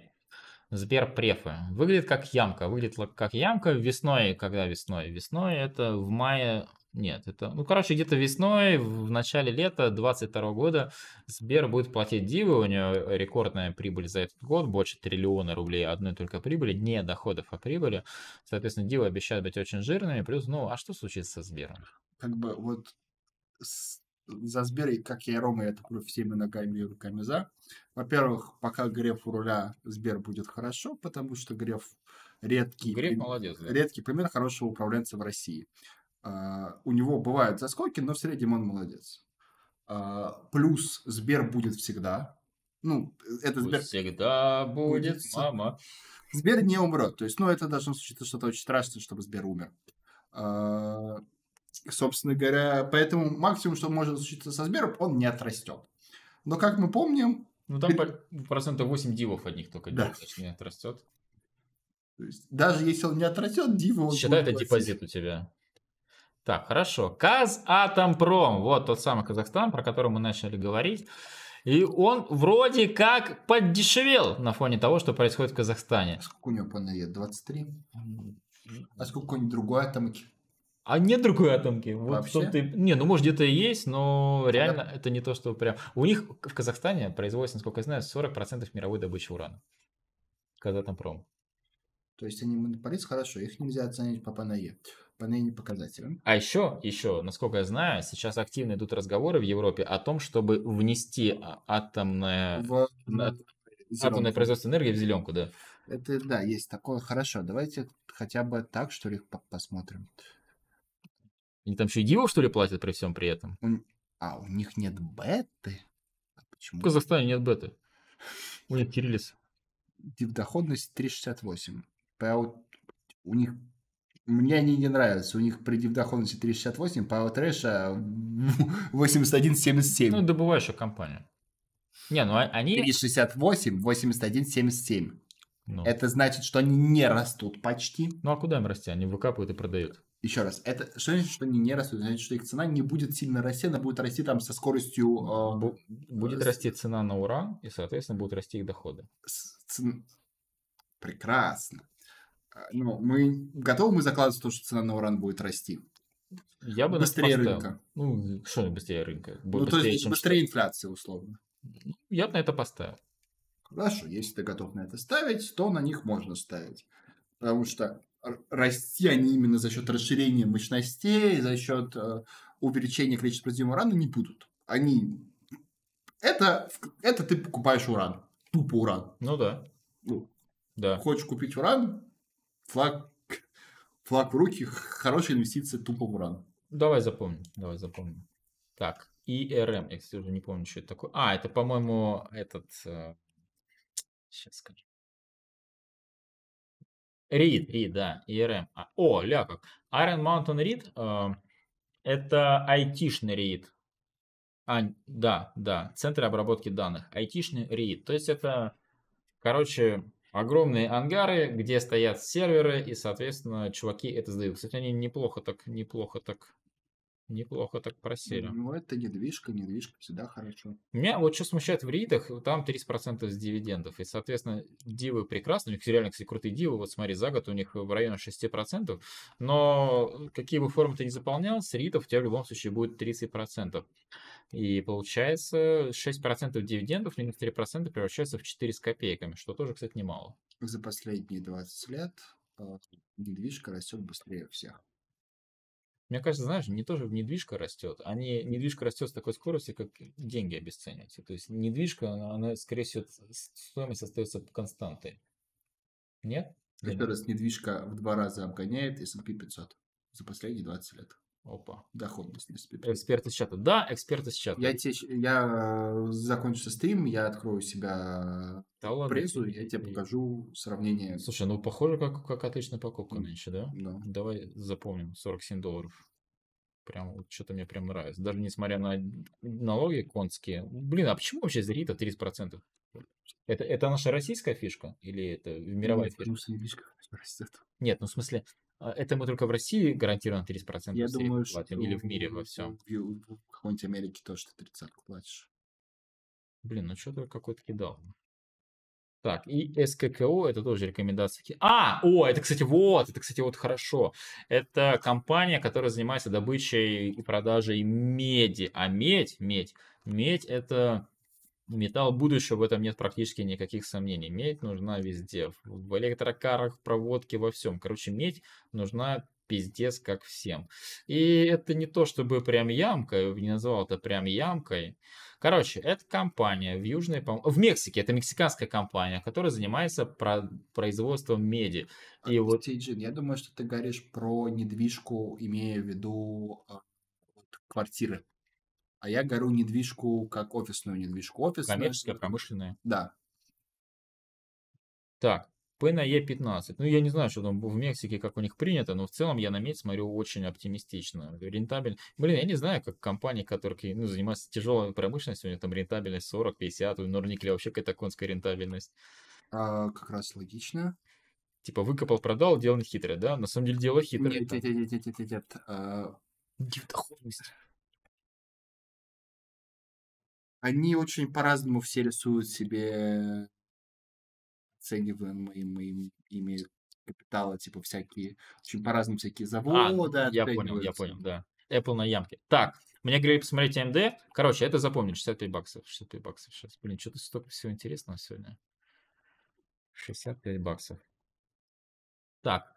Сбер префы. Выглядит как ямка. Выглядит как ямка весной, когда весной. Весной это в мае нет, это, ну, короче, где-то весной, в начале лета 2022 года Сбер будет платить дивы, у нее рекордная прибыль за этот год, больше триллиона рублей одной только прибыли, не доходов, а прибыли. Соответственно, дивы обещают быть очень жирными, плюс, ну, а что случится со Сбером? Как бы вот с за Сбер, и как я и Рома, я топлю всеми ногами и руками за. Во-первых, пока Греф у руля, Сбер будет хорошо, потому что Греф редкий, Греф молодец, да. редкий пример хорошего управленца в России. Uh, у него бывают заскоки, но в среднем он молодец. Uh, плюс Сбер будет всегда. Ну, это Пусть Сбер... Всегда будет, будет мама. Сбер не умрет. То есть, ну, это в должном случае что-то очень страшное, чтобы Сбер умер. Uh, Собственно говоря, поэтому максимум, что может случиться со Сбером, он не отрастет. Но, как мы помним... Ну, там процентов 8 дивов одних только да. не отрастет. То есть, даже если он не отрастет, дивы Считай, это депозит у тебя. Так, хорошо. Казатомпром. Вот тот самый Казахстан, про который мы начали говорить. И он вроде как поддешевел на фоне того, что происходит в Казахстане. Сколько у него по 23? А сколько у него а другой атомики? А нет другой атомки. Вот Вообще? Ты... Не, ну может где-то и есть, но реально да. это не то, что прям. У них в Казахстане производится, насколько я знаю, 40% мировой добычи урана. Казатомпром. То есть они монополист, хорошо, их нельзя оценить по ПАНЕ, ПАНЕ не показателям. А еще, еще, насколько я знаю, сейчас активно идут разговоры в Европе о том, чтобы внести а, атомное, в... На... А, атомное производство энергии в зеленку, да. Это, да, есть такое, хорошо, давайте хотя бы так, что ли, посмотрим. Они там еще и гивов, что ли, платят при всем при этом? У... А, у них нет беты? А почему? В Казахстане нет беты. У них кириллица. Дивдоходность 3,68. У них... Мне они не нравятся. У них при дивдоходности 3,68, ПАО Трэша 81,77. Ну, добывающая компания. Не, ну а, они... 3,68, 81,77. Ну. Это значит, что они не растут почти. Ну а куда им расти? Они выкапывают и продают. Еще раз, это что значит, что они не растут? Значит, что их цена не будет сильно расти, она будет расти там со скоростью... Э, будет э, расти цена на ура, и, соответственно, будут расти их доходы. Цен... Прекрасно. А, ну, мы готовы мы закладывать то, что цена на уран будет расти? Я бы быстрее просто... рынка. Ну, что быстрее рынка? ну, быстрее, то есть чем быстрее что... инфляции, условно. Я бы на это поставил. Хорошо, если ты готов на это ставить, то на них можно ставить. Потому что расти они именно за счет расширения мощностей, за счет э, увеличения количества производимого урана не будут. Они... Это, это ты покупаешь уран. Тупо уран. Ну да. Ну, да. Хочешь купить уран, флаг, флаг в руки, хорошая инвестиция тупо в уран. Давай запомним, давай запомним. Так, ИРМ, я, кстати, уже не помню, что это такое. А, это, по-моему, этот... Сейчас э, скажу. Рид, Рид, да, ИРМ. E а, о, ля как. Iron Mountain Рид, э, это айтишный Read. А, да, да, центр обработки данных, айтишный Рид. То есть это, короче, огромные ангары, где стоят серверы, и, соответственно, чуваки это сдают. Кстати, они неплохо так, неплохо так Неплохо так просели. Ну, это недвижка, недвижка всегда хорошо. Меня вот что смущает в ридах, там 30% с дивидендов. И, соответственно, дивы прекрасны. У них реально, кстати, крутые дивы. Вот смотри, за год у них в районе 6%. Но какие бы формы ты ни заполнял, с ридов у тебя в любом случае будет 30%. И получается 6% дивидендов минус 3% превращается в 4 с копейками, что тоже, кстати, немало. За последние 20 лет э, недвижка растет быстрее всех. Мне кажется, знаешь, не тоже недвижка растет. Они, а недвижка растет с такой скоростью, как деньги обесцениваются. То есть недвижка, она, она скорее всего, стоимость остается константой. Нет? Еще раз, недвижка в два раза обгоняет S&P 500 за последние 20 лет. Опа, доходность. Эксперт. эксперт из чата. Да, эксперт из чата. Я, те, я э, закончу стрим, я открою себя да ладно, презу, и я тебе покажу сравнение. Слушай, ну похоже, как, как отличная покупка mm. нынче, да? Да. Давай запомним, 47 долларов. Прям вот что-то мне прям нравится. Даже несмотря на налоги конские. Блин, а почему вообще зрита рита 30%? Это, это наша российская фишка? Или это ну, мировая ну, фишка? Русская фишка растет. Нет, ну в смысле, а, это мы только в России гарантированно 30% Я думаю, платим, что или в мире во всем. В, в какой-нибудь Америке тоже ты 30 платишь. Блин, ну что-то какой-то кидал. Так, и СККО, это тоже рекомендации. А, о, это, кстати, вот, это, кстати, вот хорошо. Это компания, которая занимается добычей и продажей меди. А медь, медь, медь это Металл будущего, в этом нет практически никаких сомнений. Медь нужна везде, в электрокарах, в проводке, во всем. Короче, медь нужна пиздец как всем. И это не то, чтобы прям ямка, я не назвал это прям ямкой. Короче, это компания в Южной, в Мексике, это мексиканская компания, которая занимается про... производством меди. И а, вот... Тиджин, я думаю, что ты говоришь про недвижку, имея в виду а, квартиры а я горю недвижку как офисную недвижку. Офисную. Коммерческая, промышленная. Да. Так, P на E15. Ну, я не знаю, что там в Мексике, как у них принято, но в целом я на медь смотрю очень оптимистично. Рентабель. Блин, я не знаю, как компании, которые ну, занимаются тяжелой промышленностью, у них там рентабельность 40-50, у Норникеля вообще какая-то конская рентабельность. А, как раз логично. Типа выкопал, продал, дело не хитрое, да? На самом деле дело хитрое. Нет, нет, нет, нет, нет, нет. нет. А... Доходность они очень по-разному все рисуют себе оцениваемые моим ими капитала, типа всякие, очень по-разному всякие а, ну, заводы. А, я понял, я понял, да. Apple на ямке. Так, мне говорили посмотреть AMD. Короче, это запомнили, 65 баксов, 65 баксов сейчас. Блин, что-то столько всего интересного сегодня. 65 баксов. Так,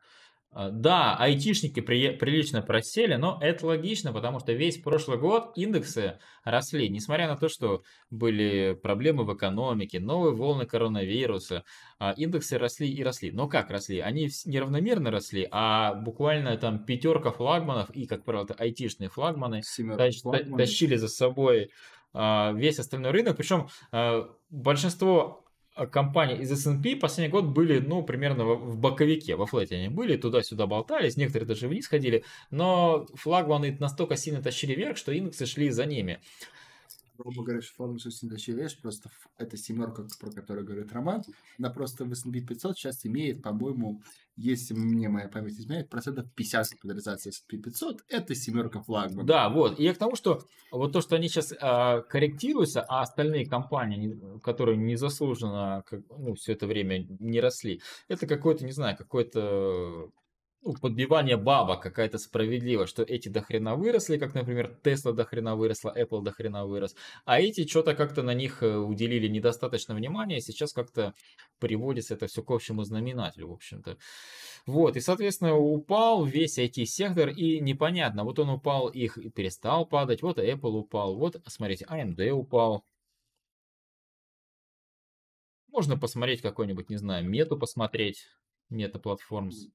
а, да, айтишники при, прилично просели, но это логично, потому что весь прошлый год индексы росли, несмотря на то, что были проблемы в экономике, новые волны коронавируса, а, индексы росли и росли. Но как росли? Они неравномерно росли, а буквально там пятерка флагманов и, как правило, айтишные флагманы тащ, тащили за собой а, весь остальной рынок, причем большинство а, компании из S&P последний год были, ну, примерно в боковике, во флете они были, туда-сюда болтались, некоторые даже вниз ходили, но флагманы настолько сильно тащили вверх, что индексы шли за ними грубо говоря, форму следующая вещь, просто эта семерка, про которую говорит Роман, она просто в S&P 500 сейчас имеет, по-моему, если мне моя память изменяет, процентов 50 капитализации S&P 500, это семерка флагман. Да, вот, и я к тому, что вот то, что они сейчас э, а, корректируются, а остальные компании, которые незаслуженно как, ну, все это время не росли, это какой-то, не знаю, какой-то ну, подбивание баба какая-то справедливая, что эти дохрена выросли, как, например, Tesla дохрена выросла, Apple дохрена вырос, а эти что-то как-то на них э, уделили недостаточно внимания, и сейчас как-то приводится это все к общему знаменателю, в общем-то. Вот, и, соответственно, упал весь IT-сектор, и непонятно, вот он упал, их и перестал падать, вот Apple упал, вот, смотрите, AMD а упал, можно посмотреть какой-нибудь, не знаю, мету посмотреть, мета платформс.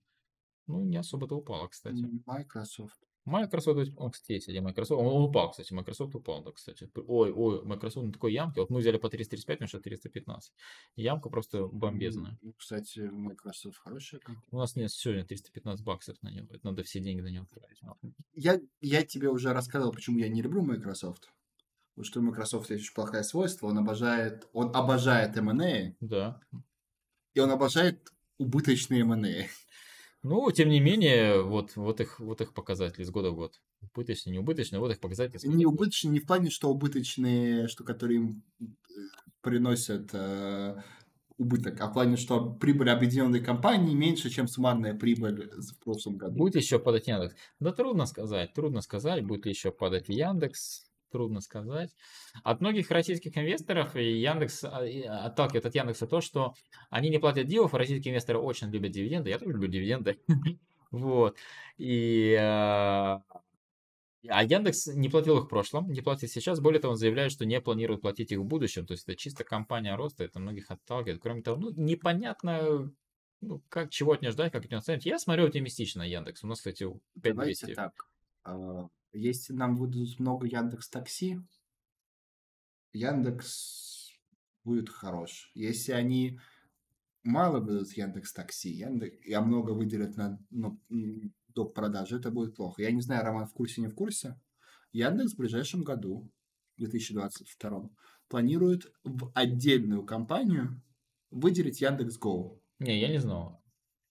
Ну, не особо-то упало, кстати. Microsoft. Microsoft, он, кстати, где Microsoft, он, упал, кстати, Microsoft упал, да, кстати. Ой, ой, Microsoft на такой ямке, вот мы взяли по 335, наша 315. Ямка просто бомбезная. Ну, кстати, Microsoft хорошая У нас нет сегодня 315 баксов на него, это надо все деньги на него тратить. Я, я тебе уже рассказывал, почему я не люблю Microsoft. Потому что у Microsoft есть очень плохое свойство, он обожает, он обожает M&A. Да. И он обожает убыточные M&A. [laughs] Ну, тем не менее, вот, вот, их, вот их показатели с года в год. Убыточные, неубыточные, вот их показатели. Не убыточные не в плане, что убыточные, что которые им э, приносят э, убыток, а в плане, что прибыль объединенной компании меньше, чем суммарная прибыль в прошлом году. Будет еще падать Яндекс? Да трудно сказать, трудно сказать, будет ли еще падать Яндекс трудно сказать. От многих российских инвесторов Яндекс а, отталкивает от Яндекса то, что они не платят дивов, российские инвесторы очень любят дивиденды. Я тоже люблю дивиденды. [laughs] Вот. И а, а Яндекс не платил их в прошлом, не платит сейчас. Более того, он заявляет, что не планирует платить их в будущем. То есть это чисто компания роста, это многих отталкивает. Кроме того, ну, непонятно, ну, как, чего от нее ждать, как от нее оценить. Я смотрю оптимистично на Яндекс. У нас, кстати, 5200. Давайте так. А, если нам выдадут много Яндекс Такси, Яндекс будет хорош. Если они мало выдадут Яндекс Такси, Яндекс, а много выделят на, на, ну, на продажи, это будет плохо. Я не знаю, Роман в курсе, не в курсе. Яндекс в ближайшем году, 2022, планирует в отдельную компанию выделить Яндекс Go. Не, я не знал.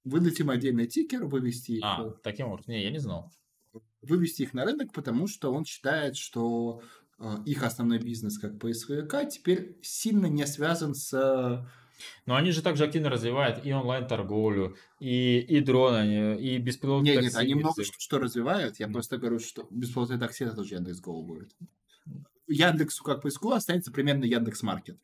Выдать им отдельный тикер, вывести их. А, таким образом. Не, я не знал вывести их на рынок, потому что он считает, что э, их основной бизнес как поисковика теперь сильно не связан с но они же также активно развивают и онлайн-торговлю, и, и дроны, и беспилотные такси. Нет, нет они много что, что развивают. Я просто говорю, что беспилотные такси это тоже Яндекс.Го будет. Яндексу как поиску останется примерно яндекс маркет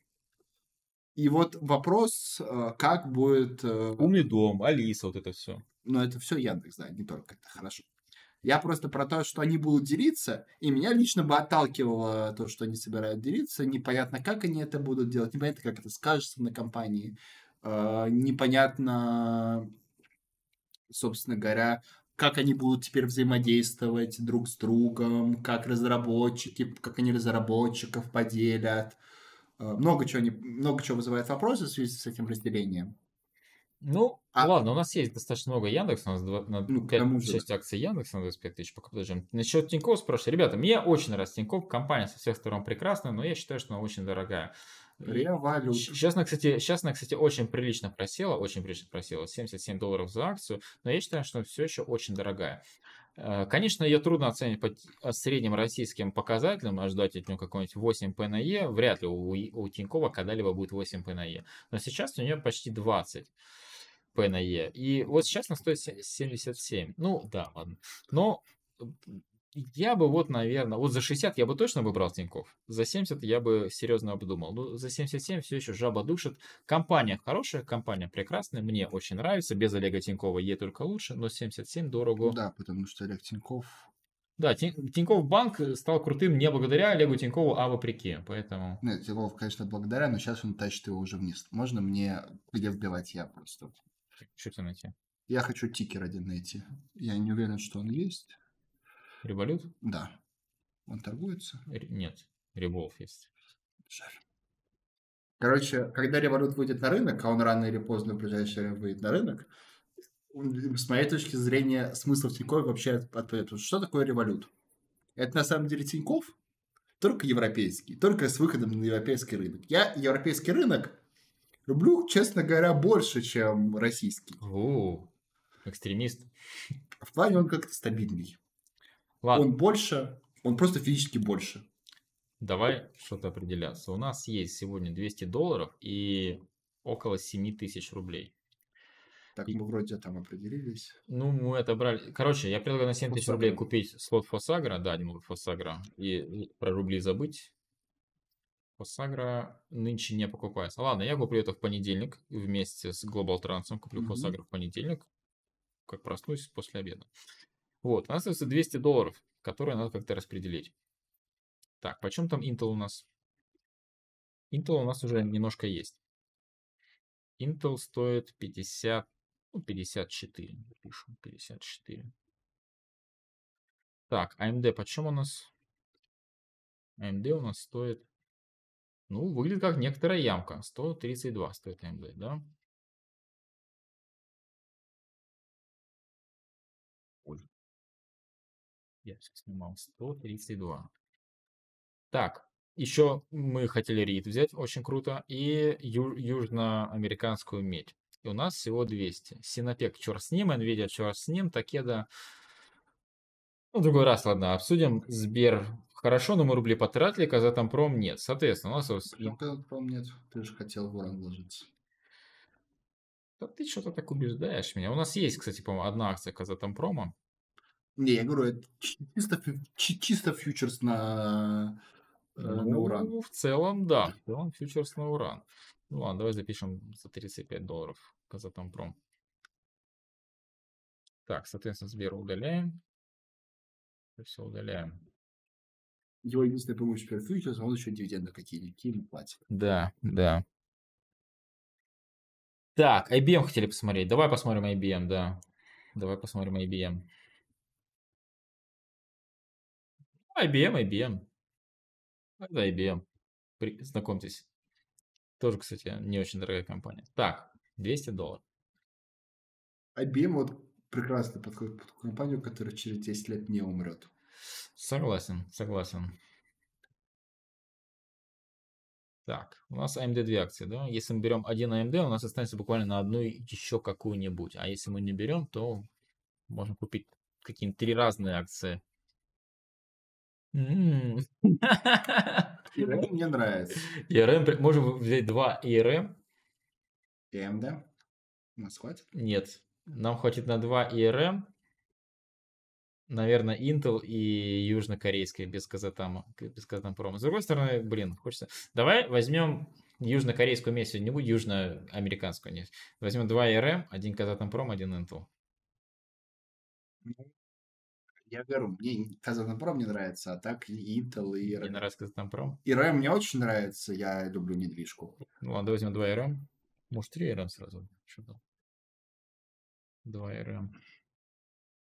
И вот вопрос, э, как будет... Э, Умный дом, Алиса, вот это все. Но это все Яндекс, да, не только это, хорошо. Я просто про то, что они будут делиться, и меня лично бы отталкивало то, что они собирают делиться. Непонятно, как они это будут делать, непонятно, как это скажется на компании, э, непонятно, собственно говоря, как они будут теперь взаимодействовать друг с другом, как разработчики, как они разработчиков поделят. А, много чего, не, много чего вызывает вопросы в связи с этим разделением. Ну, а... ладно, у нас есть достаточно много Яндекса, у нас 2, на ну, 5-6 акций Яндекса на 25 тысяч, пока подождем. Насчет Тинькофф спрашивают, ребята, мне очень нравится Тинькофф, компания со всех сторон прекрасная, но я считаю, что она очень дорогая. Революция. Сейчас она, кстати, сейчас она, кстати, очень прилично просела, очень прилично просела, 77 долларов за акцию, но я считаю, что она все еще очень дорогая. Э, конечно, ее трудно оценить по э, средним российским показателям, ожидать а от нее какой-нибудь 8 P вряд ли у, у Тинькова когда-либо будет 8 P Но сейчас у нее почти 20. P на E. И вот сейчас она стоит 77. Ну, да, ладно. Но э, я бы вот, наверное, вот за 60 я бы точно выбрал Тиньков. За 70 я бы серьезно обдумал. Ну, за 77 все еще жаба душит. Компания хорошая, компания прекрасная, мне очень нравится. Без Олега Тинькова ей только лучше, но 77 дорого. Да, потому что Олег Тиньков... Да, Тиньков банк э, стал крутым не благодаря Олегу Тинькову, а вопреки, поэтому... Нет, Тиньков, конечно, благодаря, но сейчас он тащит его уже вниз. Можно мне где вбивать я просто? Что тебе найти? Я хочу тикер один найти. Я не уверен, что он есть. Револют? Да. Он торгуется? Р- нет, Револв есть. Жаль. Короче, когда Револют выйдет на рынок, а он рано или поздно в ближайшее время выйдет на рынок, с моей точки зрения, смысл в Тинькове вообще отпадет. Что такое Револют? Это на самом деле Тиньков, только европейский, только с выходом на европейский рынок. Я европейский рынок Люблю, честно говоря, больше, чем российский. О, экстремист. В плане он как-то стабильный. Ладно. Он больше, он просто физически больше. Давай что-то определяться. У нас есть сегодня 200 долларов и около 7 тысяч рублей. Так мы вроде там определились. Ну, мы это брали. Короче, я предлагаю на 7 тысяч рублей купить слот Фосагра, да, один Фосагра, и про рубли забыть. Посагра нынче не покупается. Ладно, я куплю это в понедельник вместе с Global Trans. Куплю mm-hmm. Посагра в понедельник, как проснусь после обеда. Вот, у нас остается 200 долларов, которые надо как-то распределить. Так, почем там Intel у нас? Intel у нас уже немножко есть. Intel стоит 50, ну, 54. Пишем 54. Так, AMD а почем у нас? AMD а у нас стоит ну, выглядит как некоторая ямка. 132 стоит мд, эм да? Ой. Я сейчас снимал 132. Так, еще мы хотели рид взять, очень круто, и ю- южноамериканскую медь. И у нас всего 200. Синопек черт с ним, Nvidia черт с ним, Такеда... Ну, другой раз, ладно, обсудим. Сбер Хорошо, но мы рубли потратили, Казатомпром нет. Соответственно, у нас... Почему Казатомпром нет? Ты же хотел в уран вложиться. Да ты что-то так убеждаешь меня. У нас есть, кстати, по-моему, одна акция Казатомпрома. Не, я говорю, это чисто, чисто фьючерс на, э, ну, уран. Ну, в целом, да. В целом фьючерс на уран. Ну ладно, давай запишем за 35 долларов Казатомпром. Так, соответственно, Сбер удаляем. Все удаляем его единственная помощь перфьючерс, а он еще дивиденды какие-нибудь ему платит. Да, да. Так, IBM эм хотели посмотреть. Давай посмотрим IBM, эм, да. Давай посмотрим IBM. IBM, IBM. Да, IBM. При... Знакомьтесь. Тоже, кстати, не очень дорогая компания. Так, 200 долларов. IBM эм вот прекрасный подходит под компанию, которая через 10 лет не умрет. Согласен, согласен. Так, у нас AMD две акции, да? Если мы берем один AMD, у нас останется буквально на одну еще какую-нибудь. А если мы не берем, то можно купить какие-нибудь три разные акции. ИРМ мне нравится. ИРМ, можем взять два ИРМ. ИМ, да? У нас хватит? Нет, нам хватит на два ИРМ наверное, Intel и южнокорейская без Казатама, без Казатампрома. С другой стороны, блин, хочется... Давай возьмем южнокорейскую вместе, не будь южноамериканскую нефть. Возьмем два РМ, один Казатампром, один Intel. Ну, я говорю, мне Казатампром не нравится, а так и Intel, и РМ. Не нравится Казатомпром? И РМ мне очень нравится, я люблю недвижку. Ну ладно, возьмем два РМ. Может, три РМ сразу? Что там? Два РМ.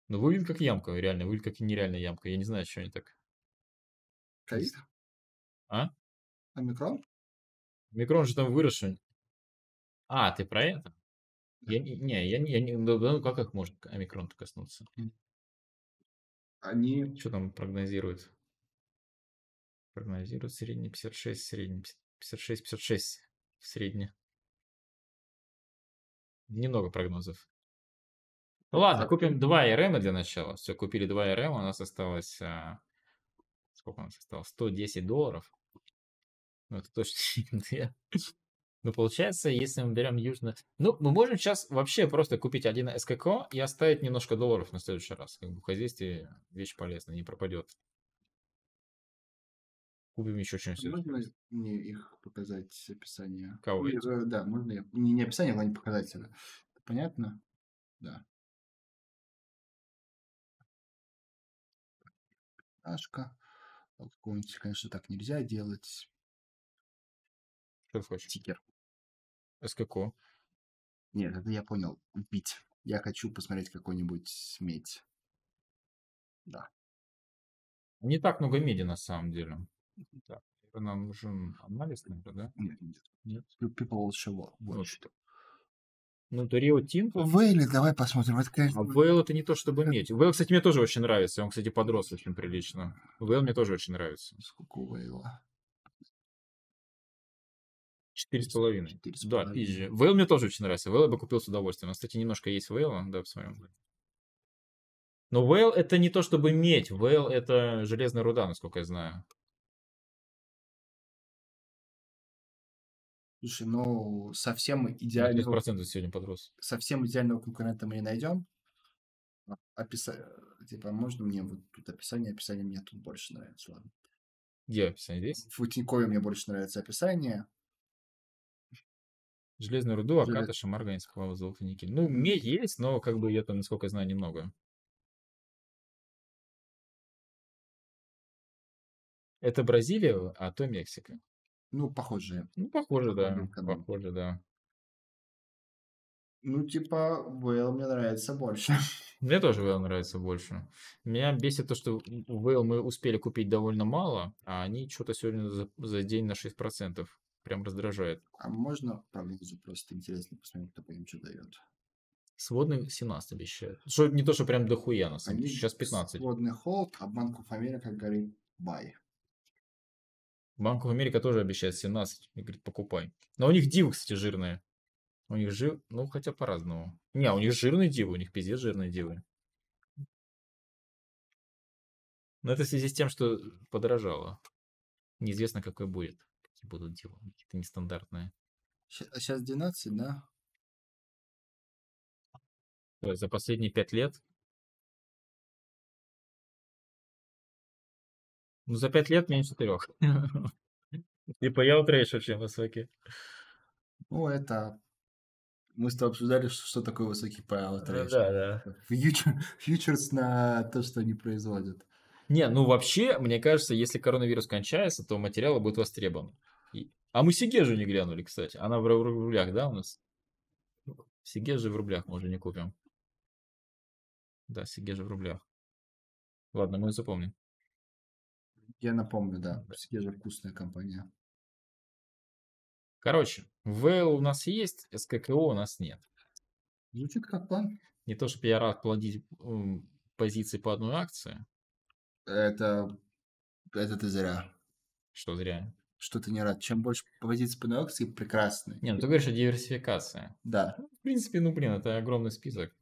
Ну, выглядит как ямка, реально, выглядит как нереальная ямка. Я не знаю, что они так. Ковид? А? Омикрон? Микрон же там выросший. А, ты про это? Я не, не, я не, я не, ну, ну как их может омикрон коснуться? Они... Что там прогнозируют? Прогнозируют средний 56, средний 56, 56 в средне. Немного прогнозов. Ну ладно, купим два RM для начала. Все, купили два RM, у нас осталось... Э, сколько у нас осталось? 110 долларов. Ну, это точно [laughs] Ну, получается, если мы берем южно... Ну, мы можем сейчас вообще просто купить один СКК и оставить немножко долларов на следующий раз. Как бы в хозяйстве вещь полезная, не пропадет. Купим еще а что-нибудь. Можно мне их показать описание? Кого? Ну, да, можно я... не, не описание, а не показатели. Понятно? Да. Какашка. А Какого-нибудь, конечно, так нельзя делать. Что хочешь? Тикер. СКК. Нет, это я понял. Убить. Я хочу посмотреть какой-нибудь медь. Да. Не так много меди на самом деле. Да. Нам нужен анализ, наверное, да? Нет, нет. Нет. People show watch. Вот. Ну, это Рио Тинто. Вейли давай посмотрим. Это, конечно... А Вейл это не то, чтобы медь. Вейл, кстати, мне тоже очень нравится. Он, кстати, подрос очень прилично. Вейл мне тоже очень нравится. Сколько у Вейла? Четыре с половиной. Да, изи. Вейл мне тоже очень нравится. Вейл я бы купил с удовольствием. У нас, кстати, немножко есть Вейла. Да, посмотрим. Но Вейл это не то, чтобы медь. Вейл это железная руда, насколько я знаю. Слушай, ну совсем ну, идеального... процентов сегодня подрос. Совсем идеального конкурента мы не найдем. А, описа... Э, типа, можно мне вот тут описание? Описание мне тут больше нравится, ладно. Где описание здесь? В Тинькове мне больше нравится описание. Железную руду, а Желез... аката, шамар, ганецкого, золото, никель. Ну, медь есть, но как бы я там, насколько я знаю, немного. Это Бразилия, а то Мексика. Ну, похожие. Ну, похоже, да. Похоже, да. Ну, типа, Вейл мне нравится больше. [laughs] Мне тоже Вейл нравится больше. Меня бесит то, что Вейл мы успели купить довольно мало, а они что-то сегодня за, за день на 6%. Прям раздражает. А можно прогнозу просто интересно посмотреть, кто по ним что дает? Сводный 17 обещает. Что, не то, что прям дохуя на самом деле. Сейчас 15. Сводный холд, а Банк оф Америка говорит бай. Банк в Америка тоже обещает 17. И говорит, покупай. Но у них дивы, кстати, жирные. У них жир... Ну, хотя по-разному. Не, а у них жирные дивы, у них пиздец жирные дивы. Но это в связи с тем, что э, подорожало. Неизвестно, какой будет. Какие будут дивы. Какие-то нестандартные. Сейчас а 12, да? За последние 5 лет Ну, за пять лет меньше трех. Типа я утречу, чем высокий. Ну, это... Мы с тобой обсуждали, что, что такое высокий правила ну трэш. Да, да. Фьючер, [laughs] фьючерс на то, что они производят. Не, ну вообще, мне кажется, если коронавирус кончается, то материалы будут востребованы. И... А мы Сигежу не глянули, кстати. Она в рублях, да, у нас? Сигежи в рублях мы уже не купим. Да, Сигежи в рублях. Ладно, мы запомним. Я напомню, да, все же вкусная компания. Короче, VL у нас есть, СККО у нас нет. Звучит как план. Не то, чтобы я рад плодить позиции по одной акции. Это, это ты зря. Что зря? Что ты не рад. Чем больше позиций по одной акции, прекрасно. Не, ну ты говоришь о диверсификации. Да. в принципе, ну блин, это огромный список.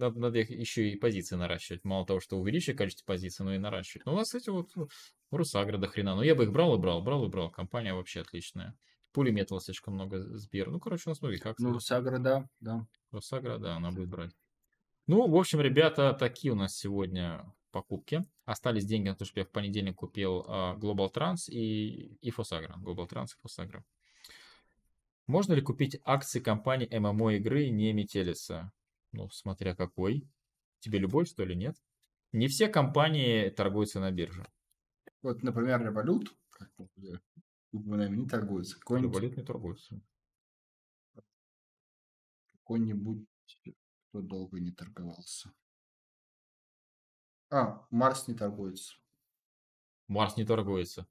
Надо, надо их еще и позиции наращивать. Мало того, что увеличить количество позиций, но и наращивать. Но ну, у нас эти вот ну, Русагра до хрена. Но ну, я бы их брал и брал, брал и брал. Компания вообще отличная. Пулемет вас слишком много, э, Сбер. Ну, короче, у нас много их Ну, Русагра, да, да. Русагра, да, она будет брать. Ну, в общем, ребята, такие у нас сегодня покупки. Остались деньги на то, что я в понедельник купил uh, Global Trans и, и Фосагра. Global Trans и Фосагра. Можно ли купить акции компании ММО игры не Метелиса? Ну, смотря какой. Тебе любой, что ли, нет? Не все компании торгуются на бирже. Вот, например, Revolut, как упоминаем, не торгуется. Какой-нибудь... Revolut не торгуется. Какой-нибудь, кто долго не торговался. А, Марс не торгуется. Марс не торгуется.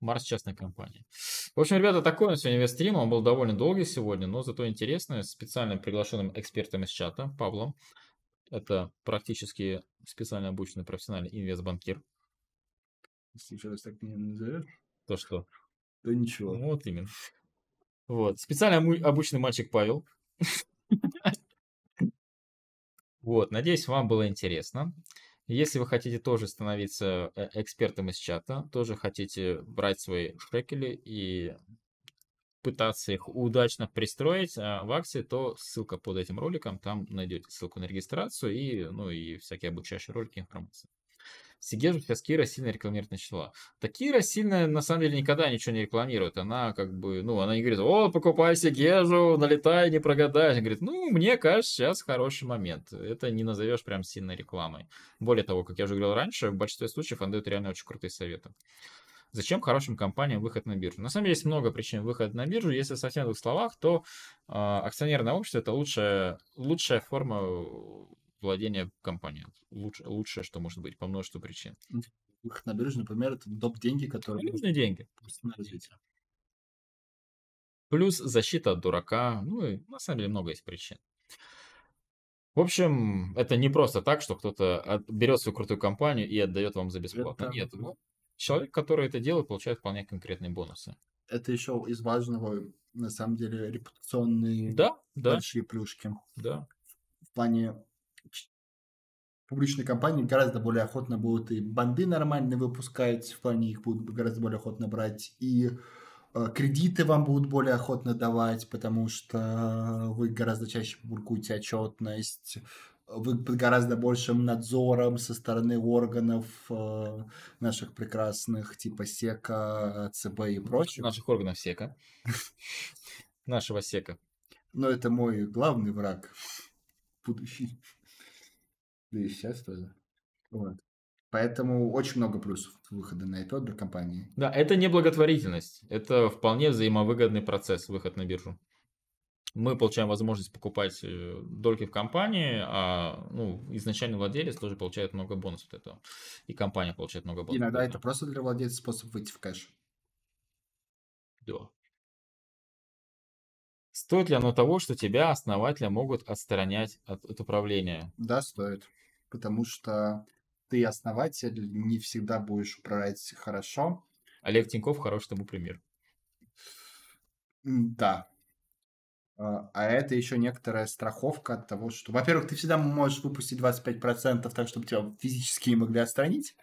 Марс частная компания. В общем, ребята, такой у нас сегодня вес стрима. Он был довольно долгий сегодня, но зато интересный. С специально приглашенным экспертом из чата, Павлом. Это практически специально обученный профессиональный инвестбанкир. сейчас так меня назовешь. То что? Да ничего. Ну, вот именно. Вот. Специально обученный мальчик Павел. [laughs] Вот, надеюсь, вам было интересно. Если вы хотите тоже становиться э, экспертом из чата, тоже хотите брать свои шекели и пытаться их удачно пристроить а, в акции, то ссылка под этим роликом, там найдете ссылку на регистрацию и, ну, и всякие обучающие ролики, информации. Сигежевская Кира сильно рекламировать начала. Так Кира сильно, на самом деле, никогда ничего не рекламирует. Она как бы, ну, она не говорит, о, покупай Сигежу, налетай, не прогадай. Она говорит, ну, мне кажется, сейчас хороший момент. Это не назовешь прям сильной рекламой. Более того, как я уже говорил раньше, в большинстве случаев она дает реально очень крутые советы. Зачем хорошим компаниям выход на биржу? На самом деле есть много причин выхода на биржу. Если совсем в двух словах, то э, акционерное общество это лучшая, лучшая форма владение компанией. Лучше, лучшее, что может быть, по множеству причин. Выход на биржу, например, это доп. деньги, которые... Нужны деньги. На развитие. Плюс защита от дурака. Ну и на самом деле много есть причин. В общем, это не просто так, что кто-то от... берет свою крутую компанию и отдает вам за бесплатно. Это... Нет, ну, человек, который это делает, получает вполне конкретные бонусы. Это еще из важного, на самом деле, репутационные да, да. большие плюшки. Да. В плане публичные компании гораздо более охотно будут и банды нормальные выпускать, в плане их будут гораздо более охотно брать, и э, кредиты вам будут более охотно давать, потому что вы гораздо чаще публикуете отчетность, вы под гораздо большим надзором со стороны органов э, наших прекрасных, типа СЕКа, ЦБ и прочих. Наших органов СЕКа. [laughs] Нашего СЕКа. Но это мой главный враг будущий. Да и сейчас тоже. Вот. Поэтому очень много плюсов выхода на IPO для компании. Да, это не благотворительность. Это вполне взаимовыгодный процесс, выход на биржу. Мы получаем возможность покупать э, дольки в компании, а ну, изначально владелец тоже получает много бонусов от этого. И компания получает много бонусов. Иногда это просто для владельца способ выйти в кэш. Да. Стоит ли оно того, что тебя, основателя, могут отстранять от, от управления? Да, стоит потому что ты основатель, не всегда будешь управлять хорошо. Олег Тиньков хороший тому пример. Да. А, а это еще некоторая страховка от того, что, во-первых, ты всегда можешь выпустить 25%, так чтобы тебя физически не могли отстранить.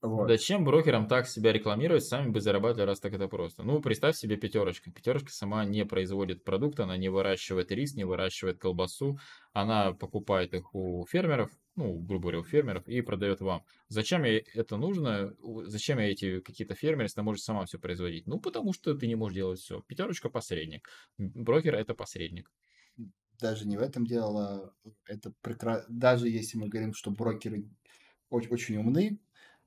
Вот. Зачем брокерам так себя рекламировать, сами бы зарабатывали, раз так это просто. Ну, представь себе пятерочка. Пятерочка сама не производит продукт, она не выращивает рис, не выращивает колбасу, она покупает их у фермеров, ну, грубо говоря, у фермеров, и продает вам. Зачем ей это нужно? Зачем ей эти какие-то фермеры, если она может сама все производить? Ну, потому что ты не можешь делать все. Пятерочка посредник. Брокер это посредник даже не в этом дело. Это прекрасно. Даже если мы говорим, что брокеры очень, очень умны,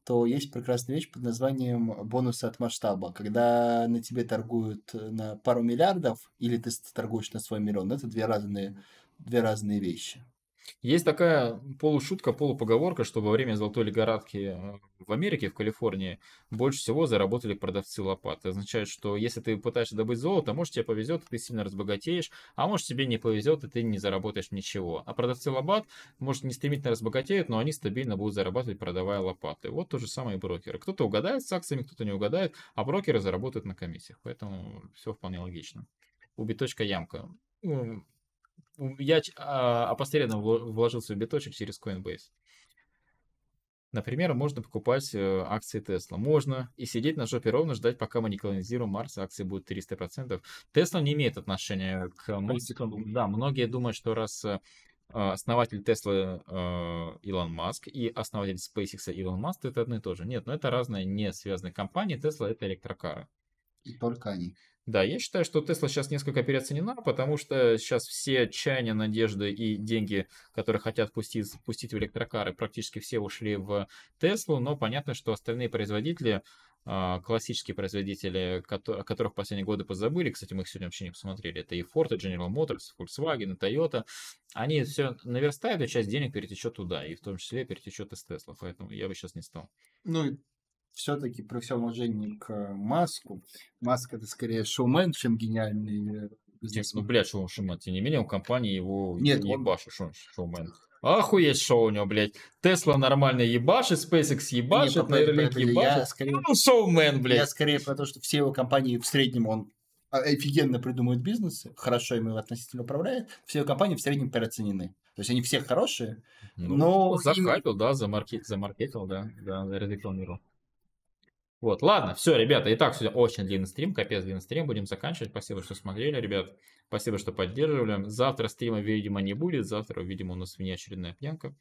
то есть прекрасная вещь под названием бонусы от масштаба. Когда на тебе торгуют э, на пару миллиардов, или ты торгуешь на свой миллион, это две разные, две разные вещи. Есть такая полушутка, полупоговорка, что во время золотой лихорадки э, в Америке, в Калифорнии, больше всего заработали продавцы лопат. Это означает, что если ты пытаешься добыть золото, может тебе повезет, и ты сильно разбогатеешь, а может тебе не повезет, и ты не заработаешь ничего. А продавцы лопат, может, не стремительно разбогатеют, но они стабильно будут зарабатывать, продавая лопаты. Вот то же самое и брокеры. Кто-то угадает с акциями, кто-то не угадает, а брокеры заработают на комиссиях. Поэтому все вполне логично. Убиточка Ямка я а, опосредованно вложил свой биточек через Coinbase. Например, можно покупать э, акции Tesla. Можно и сидеть на жопе ровно, ждать, пока мы не колонизируем Марс, акции будут 300%. Tesla не имеет отношения к Марсу. Да, многие думают, что раз э, а, основатель Tesla а, Илон Маск и основатель SpaceX Илон Маск это одно и то же. Нет, но это разные не связанные компании. Tesla это электрокары. И только они. Да, я считаю, что Тесла сейчас несколько переоценена, потому что сейчас все отчаяния, надежды и деньги, которые хотят пустить, пустить в электрокары, практически все ушли в Теслу, но понятно, что остальные производители, а, классические производители, о которых последние годы позабыли, кстати, мы их сегодня вообще не посмотрели, это и Ford, и General Motors, Volkswagen, и Toyota, они все наверстают, и часть денег перетечет туда, и в том числе перетечет из Tesla, поэтому я бы сейчас не стал. Ну, все-таки при всем уважении к Маску, Маск это скорее шоумен, чем гениальный э, ну, бизнесмен. Ну, блядь, шоу, шоумен, тем не менее, у компании его Нет, не он... шоумен. Охуеть шоу у него, блядь. Тесла нормально ебашит, SpaceX ебашит, Нейролинк ну, ебашит. Я скорее... Ну, шоумен, блядь. Я скорее про то, что все его компании в среднем он офигенно придумывает бизнесы, хорошо им его относительно управляет, все его компании в среднем переоценены. То есть они все хорошие, ну, но... Ну, Захайпил, да, замаркетил, замаркетил, да, да, зарекламировал. Вот, ладно, все, ребята, и так сегодня очень длинный стрим, капец длинный стрим, будем заканчивать. Спасибо, что смотрели, ребят, спасибо, что поддерживали. Завтра стрима, видимо, не будет, завтра, видимо, у нас внеочередная пьянка.